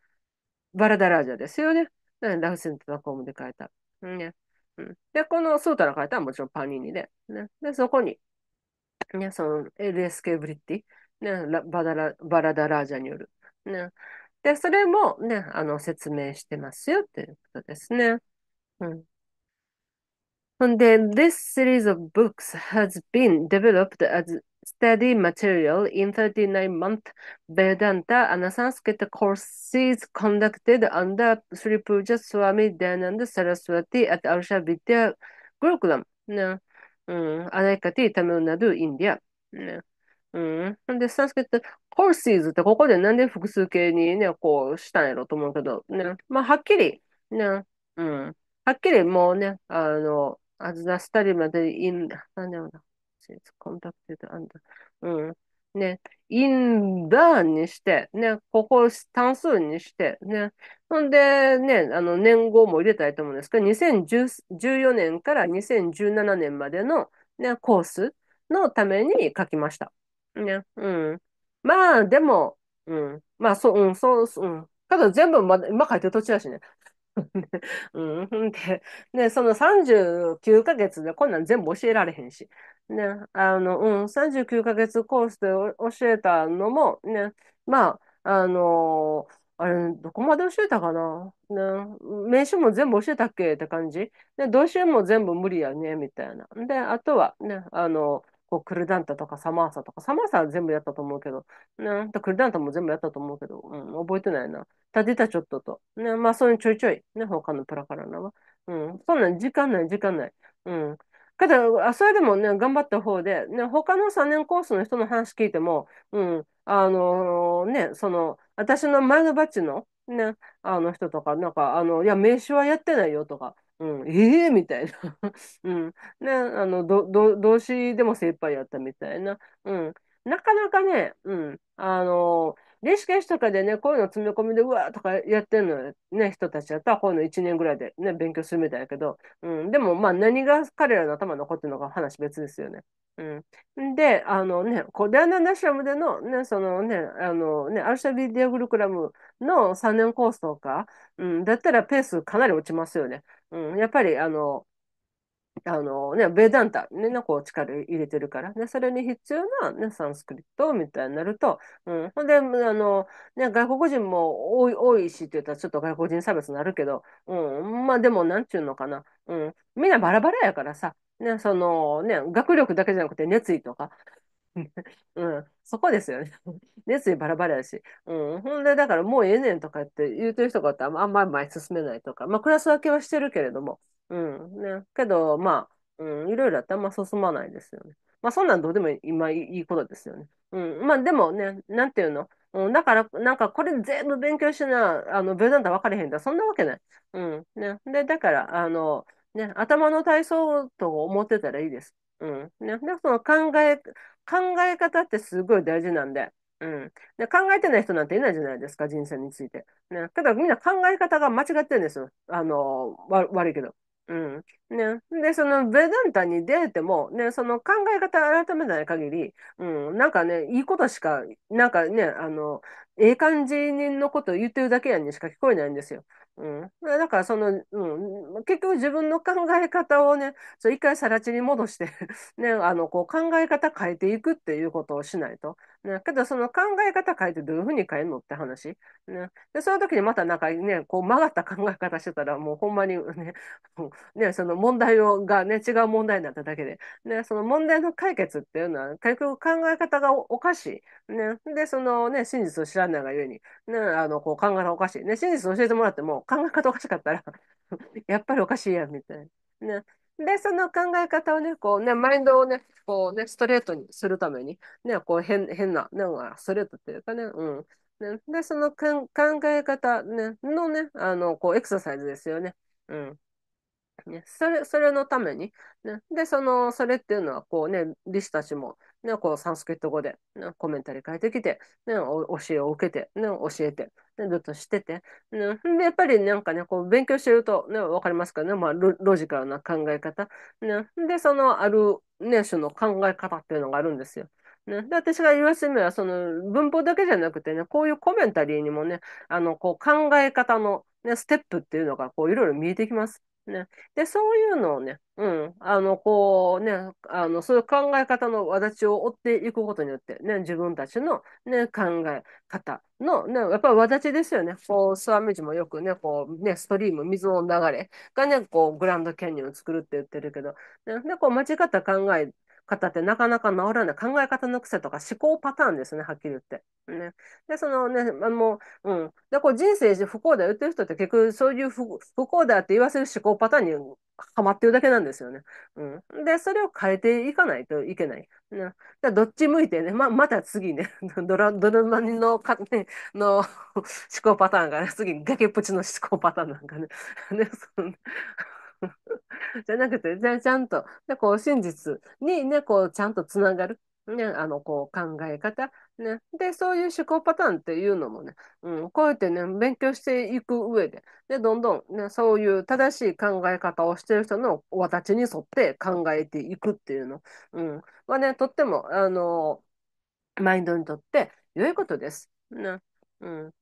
バラダラージャですよね。ねラフセントコームで書いた。ね、うん、で、このスートラ書いたのはもちろんパニーニで、ね。で、そこに、ね、その、LSK ブリッティ、ね、バダラ、バラダラージャによる。ね。で、それもね、あの、説明してますよということですね。うん。a t h i s series of books has been developed as study material in 39 month Vedanta and Sanskrit courses conducted under Sri Puja Swami Dhananda Saraswati at Arsha Vidya Gurukulam. n ないかていためなどインディア。うん。で、サンスケット、コーシーズってここでなんで複数形にね、こうしたんやろと思うけど、ね。まあ、はっきり、ね。うん。はっきりもうね、あの、アズナスタリまでイン、なんだろうな。ダ。うん。ね、in the にして、ね、ここ単数にして、ね。ほんで、ね、あの、年号も入れたいと思うんですけど、2014年から2017年までの、ね、コースのために書きました。ね、うん。まあ、でも、うん。まあ、そう、うん、そう、うん。ただ全部まだ、今書いてる途中だしね。うん、で、ね、その39ヶ月でこんなん全部教えられへんし。ね、あの、うん、39ヶ月コースで教えたのも、ね、まあ、あのーあれ、どこまで教えたかなね、名刺も全部教えたっけって感じ。で、ようも全部無理やね、みたいな。で、あとは、ね、あの、こう、クルダンタとかサマーサとか、サマーサは全部やったと思うけど、ね、クルダンタも全部やったと思うけど、うん、覚えてないな。タディタちょっとと。ね、まあ、そういうちょいちょい、ね、他のプラカラナは。うん、そんなん時間ない、時間ない。うん。ただ、それでもね、頑張った方で、ね、他の3年コースの人の話聞いても、うん、あのー、ね、その、私の前のバッジの、ね、あの人とか、なんか、あの、いや、名刺はやってないよとか、うん、ええー、みたいな。うん。ね、あの、ど、ど、動詞でも精一杯やったみたいな。うん。なかなかね、うん、あのーレシケシとかでね、こういうの詰め込みで、うわーとかやってるのね、人たちだったら、こういうの1年ぐらいでね、勉強するみたいだけど、うん、でも、まあ、何が彼らの頭残ってるのか話別ですよね。うん。で、あのね、コデアナ・ナシラムでのね、そのね、あのね、アルシャビディアグルクラムの3年コースとか、うん、だったらペースかなり落ちますよね。うん、やっぱり、あの、あのね、ベダンタ、ね、なんか力入れてるから、ね、それに必要な、ね、サンスクリットみたいになると、うん、ほんで、あの、ね、外国人も多い、多いしって言ったらちょっと外国人差別になるけど、うん、まあでも、なんちゅうのかな、うん、みんなバラバラやからさ、ね、その、ね、学力だけじゃなくて熱意とか、うん、そこですよね。熱意バラバラやし。うん、ほんで、だからもうええねんとかって言うてる人があんまり前進めないとか、まあ、クラス分けはしてるけれども、うん。ね。けど、まあ、うん、いろいろあったらまあ進まないですよね。まあ、そんなんどうでも今いいことですよね。うん。まあ、でもね、なんていうのうん、だから、なんか、これ全部勉強しな、あの、ベダンタ分かれへんだ。そんなわけない。うん。ね。で、だから、あの、ね、頭の体操と思ってたらいいです。うん。ね。で、その考え、考え方ってすごい大事なんで。うん。で、考えてない人なんていないじゃないですか、人生について。ね。ただ、みんな考え方が間違ってるんですよ。あの、わ悪いけど。うんね、で、そのベダンタに出ても、ね、その考え方改めない限り、うん、なんかね、いいことしか、なんかね、あの、ええ感じのことを言ってるだけやにしか聞こえないんですよ。うん、だからその、うん、結局自分の考え方をね、一回さら地に戻して ね、あの、こう考え方変えていくっていうことをしないと。ね、けどその考え方変えてどういうふうに変えるのって話。ね、で、その時にまたなんかね、こう曲がった考え方してたらもうほんまにね、ね、その問題をがね、違う問題になっただけで。ね、その問題の解決っていうのは結局考え方がおかしい。ね、で、そのね、真実を知らないがゆえに、ね、あの、こう考えがおかしい。ね、真実を教えてもらっても、考え方おかしかったら やっぱりおかしいやん、みたいな。ね。で、その考え方をね、こうね、マインドをね、こうね、ストレートにするために、ね、こう変、変な、なんか、ストレートっていうかね、うん。ね、で、その考え方、ね、のね、あの、こう、エクササイズですよね。うん。ね、それ、それのために、ね、で、その、それっていうのは、こうね、リスたちも、ね、こう、サンスクリット語で、ね、コメンタリー書いてきて、ね、教えを受けて、ね、教えて、ね、ずっとしてて、ね、で、やっぱりなんかね、こう、勉強してると、ね、わかりますかね、まあロ、ジカルな考え方、ね、で、その、ある、ね、種の考え方っていうのがあるんですよ。ね、で私が言わせるのはその文法だけじゃなくてねこういうコメンタリーにもねあのこう考え方の、ね、ステップっていうのがこういろいろ見えてきます。ね。で、そういうのをね、うん、あの、こうね、あの、そういう考え方の轍を追っていくことによって、ね、自分たちのね、考え方の、ね、やっぱり轍ですよね。こう、スワミジもよくね、こう、ね、ストリーム、水の流れがね、こう、グランドキャニオンを作るって言ってるけど、ね、で、こう、間違った考え方ってなかなか治らない考え方の癖とか思考パターンですね、はっきり言って。ね、で、そのね、あもう、うん。で、こう人生で不幸だよっていう人って結局そういう不幸だって言わせる思考パターンにはまってるだけなんですよね。うん。で、それを変えていかないといけない。ね、でどっち向いてね、ま、また次ね、ドラ、ドラマのか、ね、の 思考パターンが、ね、次崖っぷちの思考パターンなんかね。ね、その じゃなくて、じゃちゃんと、ね、こう真実にね、こうちゃんとつながる。ね、あの、こう考え方。ね。で、そういう思考パターンっていうのもね、うん、こうやってね、勉強していく上で、で、どんどんね、そういう正しい考え方をしている人の私に沿って考えていくっていうの、うん、はね、とっても、あの、マインドにとって良いことです。ね。うん。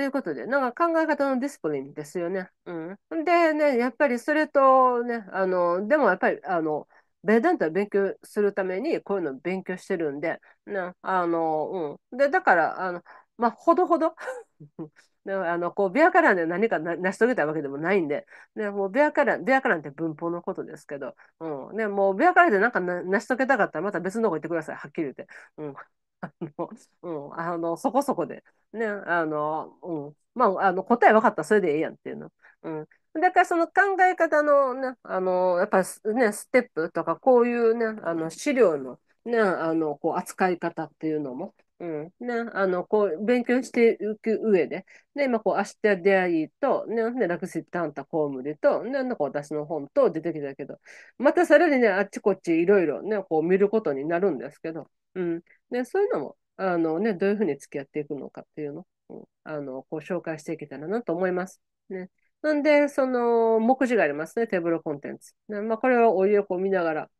ということで、なんか考え方のディスプリンですよね。うん。でね、やっぱりそれとね、あの、でもやっぱり、あの、ベダントを勉強するためにこういうのを勉強してるんで、ね、あの、うん。で、だから、あの、まあ、ほどほど であの、こう、ベアカランで何か成し遂げたわけでもないんで、ね、もうベアカラン、ベアカランって文法のことですけど、うん。ね、もうベアカランで何か成し遂げたかったらまた別のとこ行ってください、はっきり言って。うん。あの、うん、あの、そこそこで。ね、あの、うん。まあ、あの、答え分かったらそれでええやんっていうの。うん。だからその考え方のね、あの、やっぱね、ステップとか、こういうね、あの、資料のね、あの、こう、扱い方っていうのも、うん、ね、あの、こう、勉強していく上で、で、今、こう、明日出会いと、ね、ね、ラクシッタンタコームリと、ね、なんか私の本と出てきたけど、またさらにね、あっちこっちいろいろね、こう見ることになるんですけど、うん。で、そういうのも、あのね、どういうふうに付き合っていくのかっていうのを、あの、こう紹介していけたらなと思います。ね。なんで、その、目次がありますね、テーブルコンテンツ。ね、まあ、これはお湯をこう見ながら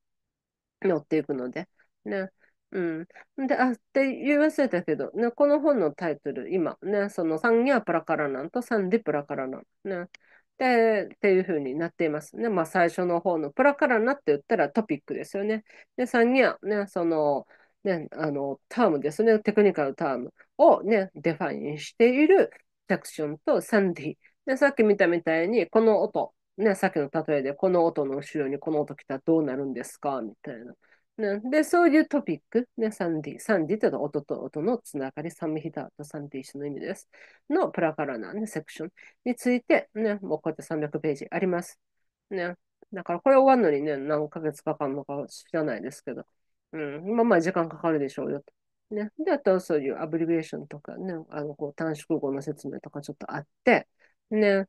乗っていくので、ね。うん。で、あ、って言い忘れたけど、ね、この本のタイトル、今、ね、その、サンギプラカラナンとサンディプラカラナン。ね。で、っていう風になっていますね。まあ、最初の方のプラカラナって言ったらトピックですよね。で、サンギね、その、ね、あの、タームですね、テクニカルタームをね、デファインしているセクションとサンディ。で、さっき見たみたいに、この音、ね、さっきの例えで、この音の後ろにこの音来たらどうなるんですかみたいな。ね、で、そういうトピック、ね、サンディ、サンディっての音と音のつながり、サムヒダーとサンディ一緒の意味です。のプラカラな、ね、セクションについて、ね、もうこうやって300ページあります。ね、だからこれ終わるのにね、何ヶ月かかるのか知らないですけど、うん。まあまあ時間かかるでしょうよと。ね。で、あとはそういうアブリベーションとかね、あの、こう短縮語の説明とかちょっとあって、ね。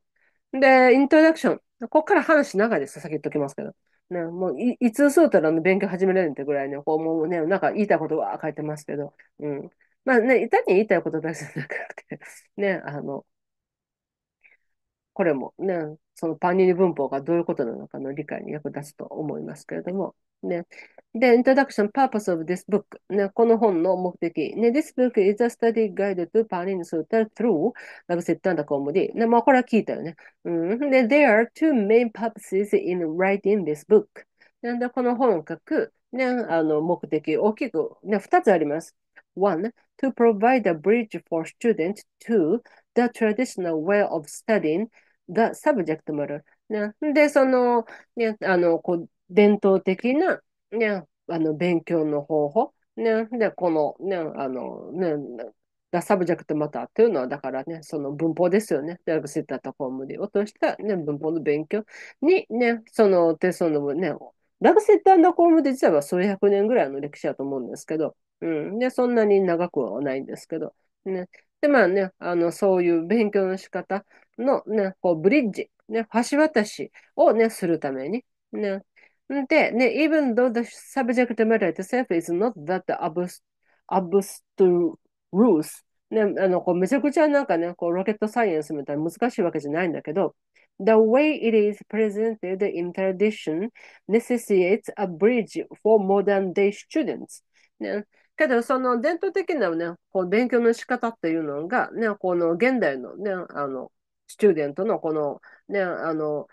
で、イントロダクション。ここから話長いです。先言っときますけど。ね、もうい、いつそうたらの勉強始められるってぐらいね、こう、もうね、なんか言いたいことは書いてますけど、うん。まあね、単に言いたいことだけじゃなくて、ね、あの、これもね、そのパニーニ文法がどういうことなのかの理解に役立つと思いますけれども、ね。で、Introduction Purpose of this book、ね、この本の目的、ね、This book is a study guide to Panini Sutta through Lagset and the Comedy、ね。まあ、これは聞いたよね。うん、で、There are two main purposes in writing this book、ね。で、この本を書く、ね、あの目的、大きく、ね、2つあります。1. To provide a bridge for students to the traditional way of studying the subject matter. ね、で、その、ね、あの、こう、伝統的な、ね、あの、勉強の方法。ね、で、この、ね、あの、ね、だサブジェクトまっというのは、だからね、その文法ですよね。ダグセッターとフォームで落とした、ね、文法の勉強にね、その、で、そのね、ラグセッターフコームで実は数百年ぐらいの歴史だと思うんですけど、うん。で、そんなに長くはないんですけど、ね。で、まあね、あの、そういう勉強の仕方のね、こう、ブリッジ、ね、橋渡しをね、するために、ね。で、ね、even though the subject matter itself is not that abstruse, ね、あの、こう、めちゃくちゃなんかね、こう、ロケットサイエンスみたいな難しいわけじゃないんだけど、The way it is presented in tradition necessitates a bridge for modern day students. ね、けど、その伝統的なね、こう勉強の仕方っていうのが、ね、この現代のね、あの、スチューデントのこの、ね、あの、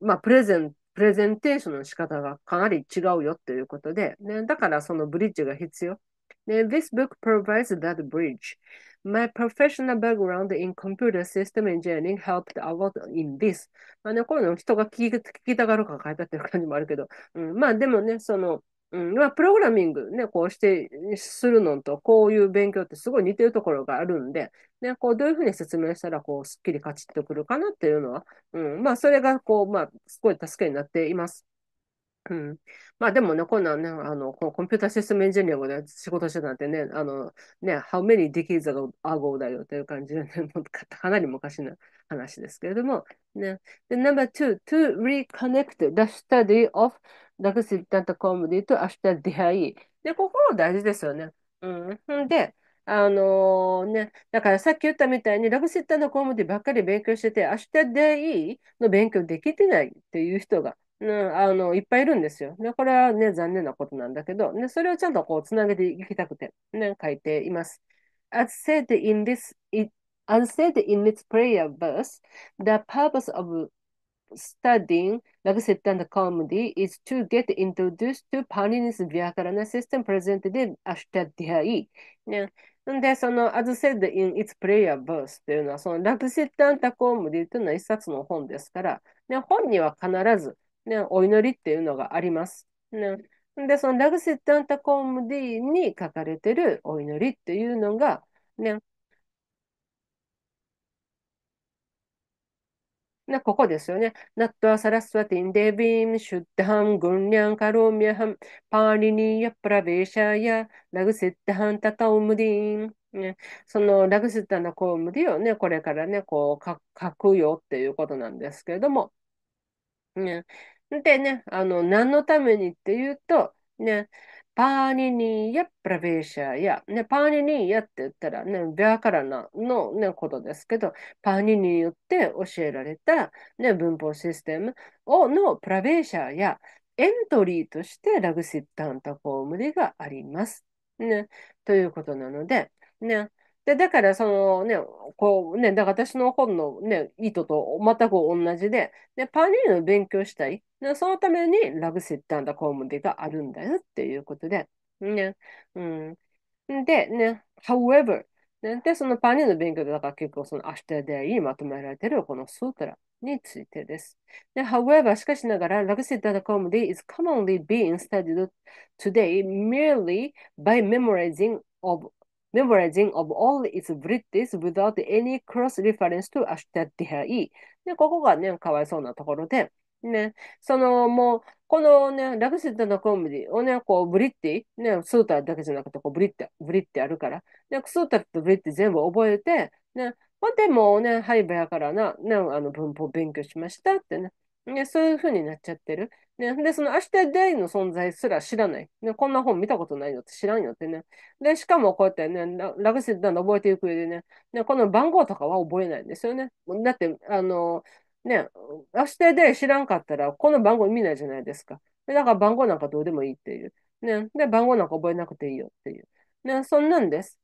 まあ、プレゼン、プレゼンテーションの仕方がかなり違うよっていうことで、ね、だからそのブリッジが必要。ね、This book provides that bridge. My professional background in computer system engineering helped a lot in this. まあね、こういうの人が聞き聞きたがるから書いたっていう感じもあるけど、うん、まあでもね、その、うん、まあ、プログラミングね、こうして、するのと、こういう勉強ってすごい似てるところがあるんで、ね、こう、どういうふうに説明したら、こう、すっきりカチッとくるかなっていうのは、うん、まあ、それが、こう、まあ、すごい助けになっています。うん。まあでもね、こんなんね、あの、このコンピュータシステムエンジニアで仕事してたんてね、あの、ね、How many decades ago だよという感じでね、かなり昔の話ですけれども、ね。で、ナンバー e r two, to reconnect the study of 学習だったコメディと明日出会い。で、ここも大事ですよね。うん。で、あのー、ね、だからさっき言ったみたいに、ラブセッタンのコメディばっかり勉強してて、明日出会いの勉強できてないっていう人が、うん、あの、いっぱいいるんですよ。で、これはね、残念なことなんだけど、ね、それをちゃんとこう、つなげていきたくて、ね、書いています。As said in this, and said in its prayer verse, the purpose of studying Lagsit and comedy is to get introduced to Panini's Vyakarana system presented in Ashtadhyayi. Yeah. んで、その、as said in its prayer verse というのは、そのラグセッタンタコームディというのは一冊の本ですから、ね、本には必ず、ね、お祈りっていうのがあります。ね、で、そのラグセッタンタコームディに書かれてるお祈りっていうのが、ね、な、ここですよね。ナットアサラスワティンデビーム、シュッダハン、グンャン、カロミャハン、パーリニヤ、プラベーシャヤ、ラグセッタハン、タタオムディン。ね、そのラグセッタのをね、これからね、こう書くよっていうことなんですけれども。ね、でね、あの、何のためにっていうと、ね、パーニニーやプラベーシャや、ね、パニニーやって言ったら、ね、ビャーカラナの、ね、ことですけど、パーニニによって教えられた、ね、文法システムをのプラベーシャや、エントリーとしてラグシッタンタフォームでがあります。ね、ということなので、ね、で、だからそのね、こうね、だから私の本のね、意図と全く同じで、で、パニーの勉強したい。で、そのためにラグセッタンダコームディがあるんだよっていうことで、ね、うん。で、ね、however、ね、で、そのパニーの勉強で、だから結構その明日ュタいにまとめられてるこのスートラについてです。で、however、しかしながら、ラグセッタンダコームデ is commonly being studied today merely by memorizing of memorizing of all its British without any cross reference to a s t a d i h a で、ここがね、かわいそうなところで、ね、そのもう、このね、ラグシッドのコンビをね、こう、ブリッティ、ね、スーターだけじゃなくて、こう、ブリッティ、ブリッティあるから、ね、スーターとブリッティ全部覚えて、ね、ほんでもうね、ハイベアからな、ね、あの文法勉強しましたってね、ね、そういうふうになっちゃってる。ね、で、その明日デイの存在すら知らない。ね、こんな本見たことないのって知らんよってね。で、しかもこうやってね、ラグシーだんだん覚えていく上でね、ね、この番号とかは覚えないんですよね。だって、あの、ね、明日デイ知らんかったら、この番号見ないじゃないですか。で、だから番号なんかどうでもいいっていう。ね、で、番号なんか覚えなくていいよっていう。ね、そんなんです。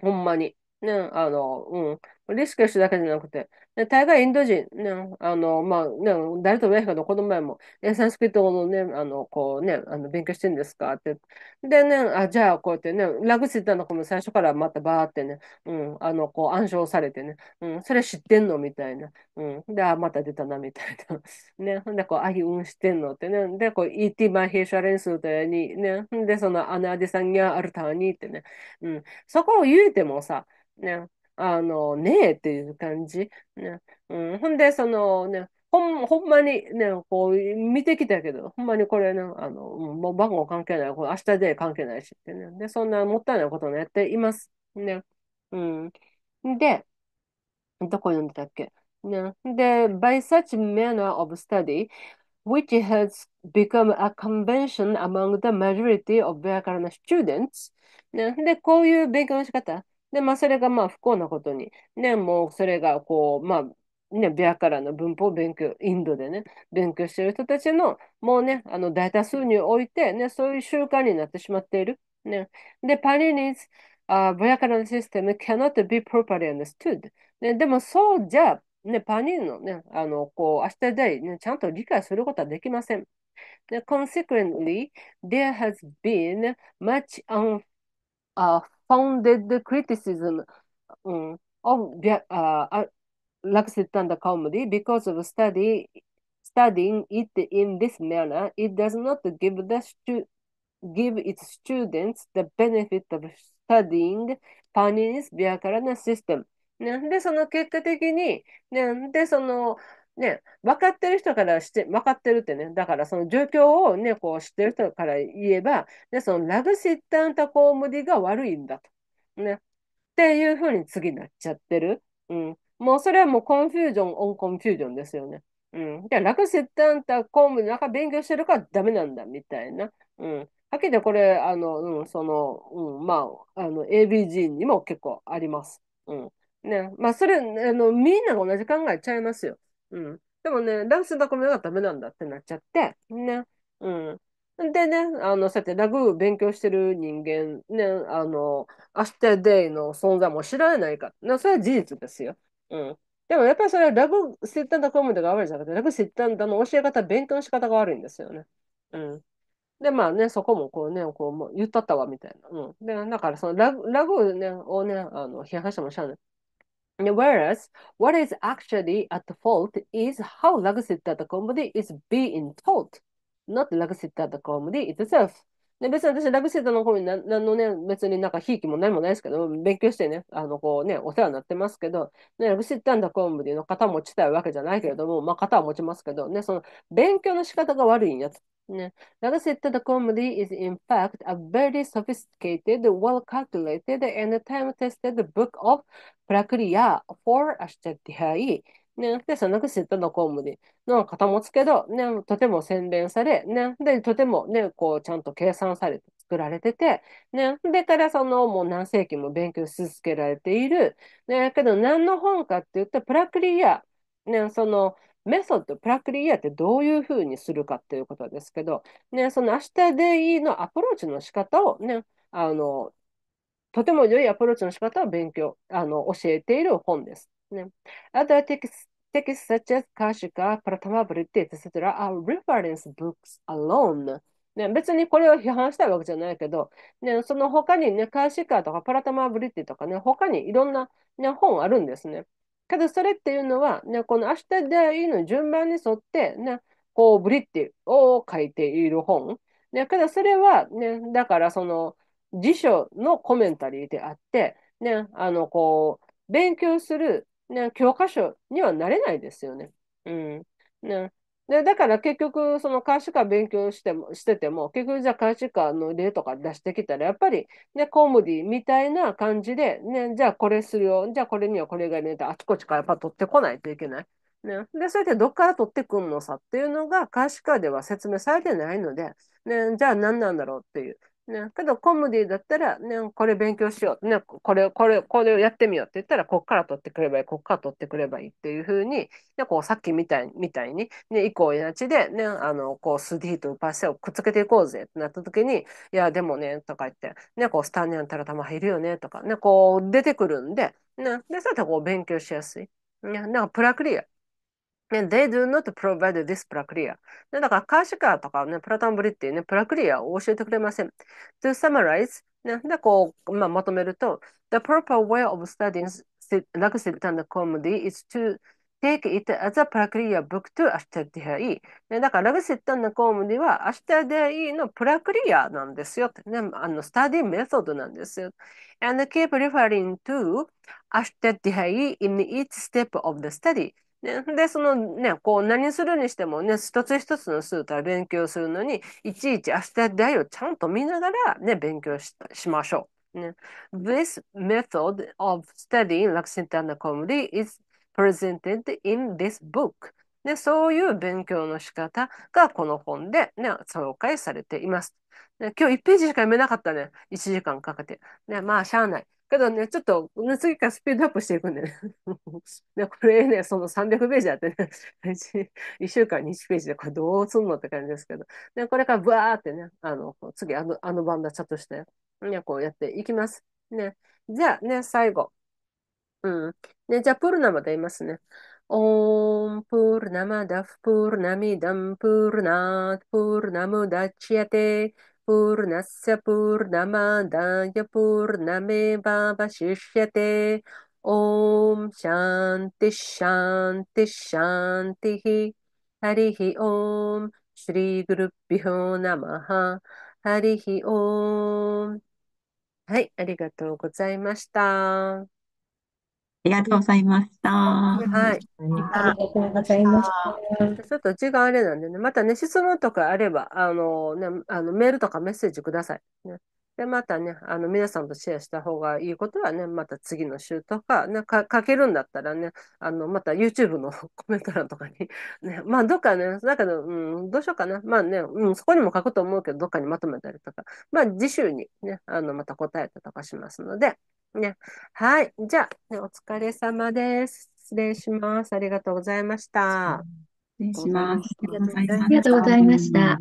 ほんまに。ね、あの、うん。リスケしだけじゃなくて、で大概インド人、ね、あの、まあ、ね、誰とも言えなど、この前も、ね、サンスクリット語のね、あの、こうね、あの勉強してるんですかって。でね、あ、じゃあ、こうやってね、ラグスったの子も最初からまたバーってね、うん、あの、こう暗唱されてね、うん、それ知ってんのみたいな。うん、で、あ、また出たな、みたいな。ね、ほんで、こう、あ、うん知ってんのってね。で、こう、イーティマンヘシャレンスとやに、ね、で、その、アナディサンギャアルターニってね。うん、そこを言えてもさ、ね、あの、ねえっていう感じ。ねうん、ほんで、そのね、ほん、ほんまにね、こう見てきたけど、ほんまにこれね、あの、もう番号関係ない、これ明日で関係ないしってね。で、そんなもったいないことをやっています。ね。うん。で、どこ読んでたっけね。で、by such manner of study, which has become a convention among the majority of Vyakarana students. ね。で、こういう勉強の仕方。で、まあ、それがまあ不幸なことに、ね、もうそれがこう、まあ、ね、ビアからの文法を勉強、インドでね、勉強している人たちの、もうね、あの大多数において、ね、そういう習慣になってしまっている。ね、で、パリニーズ、uh, b i l a t e r a cannot be properly understood、ね。でもそうじゃ、ね、パニーのね、あの、こう、明日で、ね、ちゃんと理解することはできません。で、consequently, there has been much un、uh, founded the criticism um, mm. of oh, uh, uh Laksitanta comedy because of study studying it in this manner, it does not give the stu give its students the benefit of studying Panini's Vyakarana system. なんでその結果的に、なんでそのね、分かってる人からして、分かってるってね、だからその状況をね、こう知ってる人から言えば、で、そのラグシッタンタコームディが悪いんだと。ね。っていうふうに次なっちゃってる。うん。もうそれはもうコンフュージョン、オンコンフュージョンですよね。うん。ラグシッタンタコームディなんか勉強してるからダメなんだ、みたいな。うん。はっきりこれ、あの、うん、その、うん、まあ、あの、ABG にも結構あります。うん。ね。まあ、それ、あの、みんなが同じ考えちゃいますよ。うん。でもね、ランスの米はダメなんだってなっちゃって、ね。うん。でね、あの、さて、ラグー勉強してる人間、ね、あの、アステデイの存在も知られないか。ね、それは事実ですよ。うん。でもやっぱりそれはラグセッタンダコムとが悪いじゃなくて、ラグセッタンダの教え方、勉強の仕方が悪いんですよね。うん。で、まあね、そこもこうね、こう、もう言ったったわ、みたいな。うん。で、だからそのラグ、ラグね、をね、あの、批判してもしゃあない。Whereas, what is actually at fault is how l a g s i a t comedy is being taught, not l a g s i a t comedy itself. で別に私、ラグシットの頃に何のね、別になんかひいきも何もないですけど、勉強してね、あの、こうね、お世話になってますけど、ね、ラグセットコンビの方持ちたいわけじゃないけれども、まあ、型は持ちますけど、ね、その、勉強の仕方が悪いんやつ Nagas i t t h e comedy is in fact a very sophisticated, well-calculated, and time-tested book of Prakriya for Ashtadhyai. ね、で、そのく知ったのコムディの肩持つけど、ね、とても洗練され、ね、で、とてもね、こう、ちゃんと計算されて作られてて、ね、でからその、もう何世紀も勉強し続けられている。ね、けど、何の本かって言ったら、プラクリア、ね、その、メソッド、プラクリアってどういうふうにするかっていうことですけど、ね、その明日でいいのアプローチの仕方をね、あの、とても良いアプローチの仕方を勉強、あの、教えている本です。ね。Other texts, s u c h as Kashika, p r a t a m a b r i t i etc. are reference books alone. ね、別にこれを批判したいわけじゃないけど、ね、その他にね、カーシカーとかパラタマブリティとかね、他にいろんな、ね、本あるんですね。ただそれっていうのは、ね、この明日でいいの順番に沿って、ね、こう、ブリッティを書いている本。ね、ただそれは、ね、だからその辞書のコメンタリーであって、ね、あの、こう、勉強する、ね、教科書にはなれないですよね。うん。ね、で、だから結局、その監視官勉強しても、してても、結局じゃあ監視官の例とか出してきたら、やっぱりね、コモディみたいな感じで、ね、じゃあこれするよ、じゃあこれにはこれがて、あちこちからやっぱ取ってこないといけない。ね、で、それでどっから取ってくんのさっていうのが、監視官では説明されてないので、ね、じゃあ何なんだろうっていう。ね、けどコムディだったら、ね、これ勉強しよう、ね、これ、これ、これをやってみようって言ったら、こっから取ってくればいい、こっから取ってくればいいっていうふうに、ね、こうさっきみたいみたいに、ね、以降やちで、ね、あの、こう、スディとパセをくっつけていこうぜってなった時に、いや、でもね、とか言って、ね、こう、スターニャンたら玉入るよね、とか、ね、こう、出てくるんで、ね、で、そうやってこう、勉強しやすい。ね、なんか、プラクリア。ね、they do not provide this プラクリア。ね、だから、カーシカーとかね、プラタンブリっていうね、プラクリアを教えてくれません。to summarize、ね、で、こう、まあ、まとめると、the proper way of studying Luxury and Comedy is to take it as a プラクリア book to 明日でやいい。ね、だから、Luxury and Comedy は明日でいいのプラクリアなんですよ。ね、あの、スタディメソッドなんですよ。and keep referring to 明日でやいい in each step of the study. ね、で、そのね、こう何するにしてもね、一つ一つの数から勉強するのに、いちいち明日いをちゃんと見ながらね、勉強ししましょう。ね、This method of studying l a x i n t a n comedy is presented in this book. ね、そういう勉強の仕方がこの本で、ね、紹介されています。ね、今日1ページしか読めなかったね。1時間かけて。ね、まあ、しゃあない。けどね、ちょっと、ね、次からスピードアップしていくんでね。でこれね、その300ページあってね、1 週間に1ページでこれどうすんのって感じですけど、でこれからブワーってね、あの、次あの、あのバンダチャットして、ね、こうやっていきます。ね。じゃあね、最後。うん。ね、じゃあ、プルナまで言いますね。オーンプールナマダフプールナミダンプールナープールナムダチアテ पूर्णस्य पूर्णमादाय पूर्णमेवावशिष्यते ॐ शान्तिश्शान्तिश्शान्तिः हरिः ॐ श्रीगुरुभ्यो नमः ハリヒオン。はい、ありがとうございました。ありがとうございました。はい。ありがとうございました。ちょっとうちあれなんでね、またね、質問とかあれば、あのね、あのメールとかメッセージください。ね、で、またね、あの皆さんとシェアした方がいいことはね、また次の週とか、ね、か書けるんだったらね、あの、また YouTube の コメント欄とかに、ね、まあ、どっかね、だけど、うん、どうしようかな。まあね、うん、そこにも書くと思うけど、どっかにまとめたりとか、まあ、次週にね、あの、また答えたとかしますので、ね、はい。じゃあ、ね、お疲れ様です。失礼します。ありがとうございました。失礼します。ありがとうございました。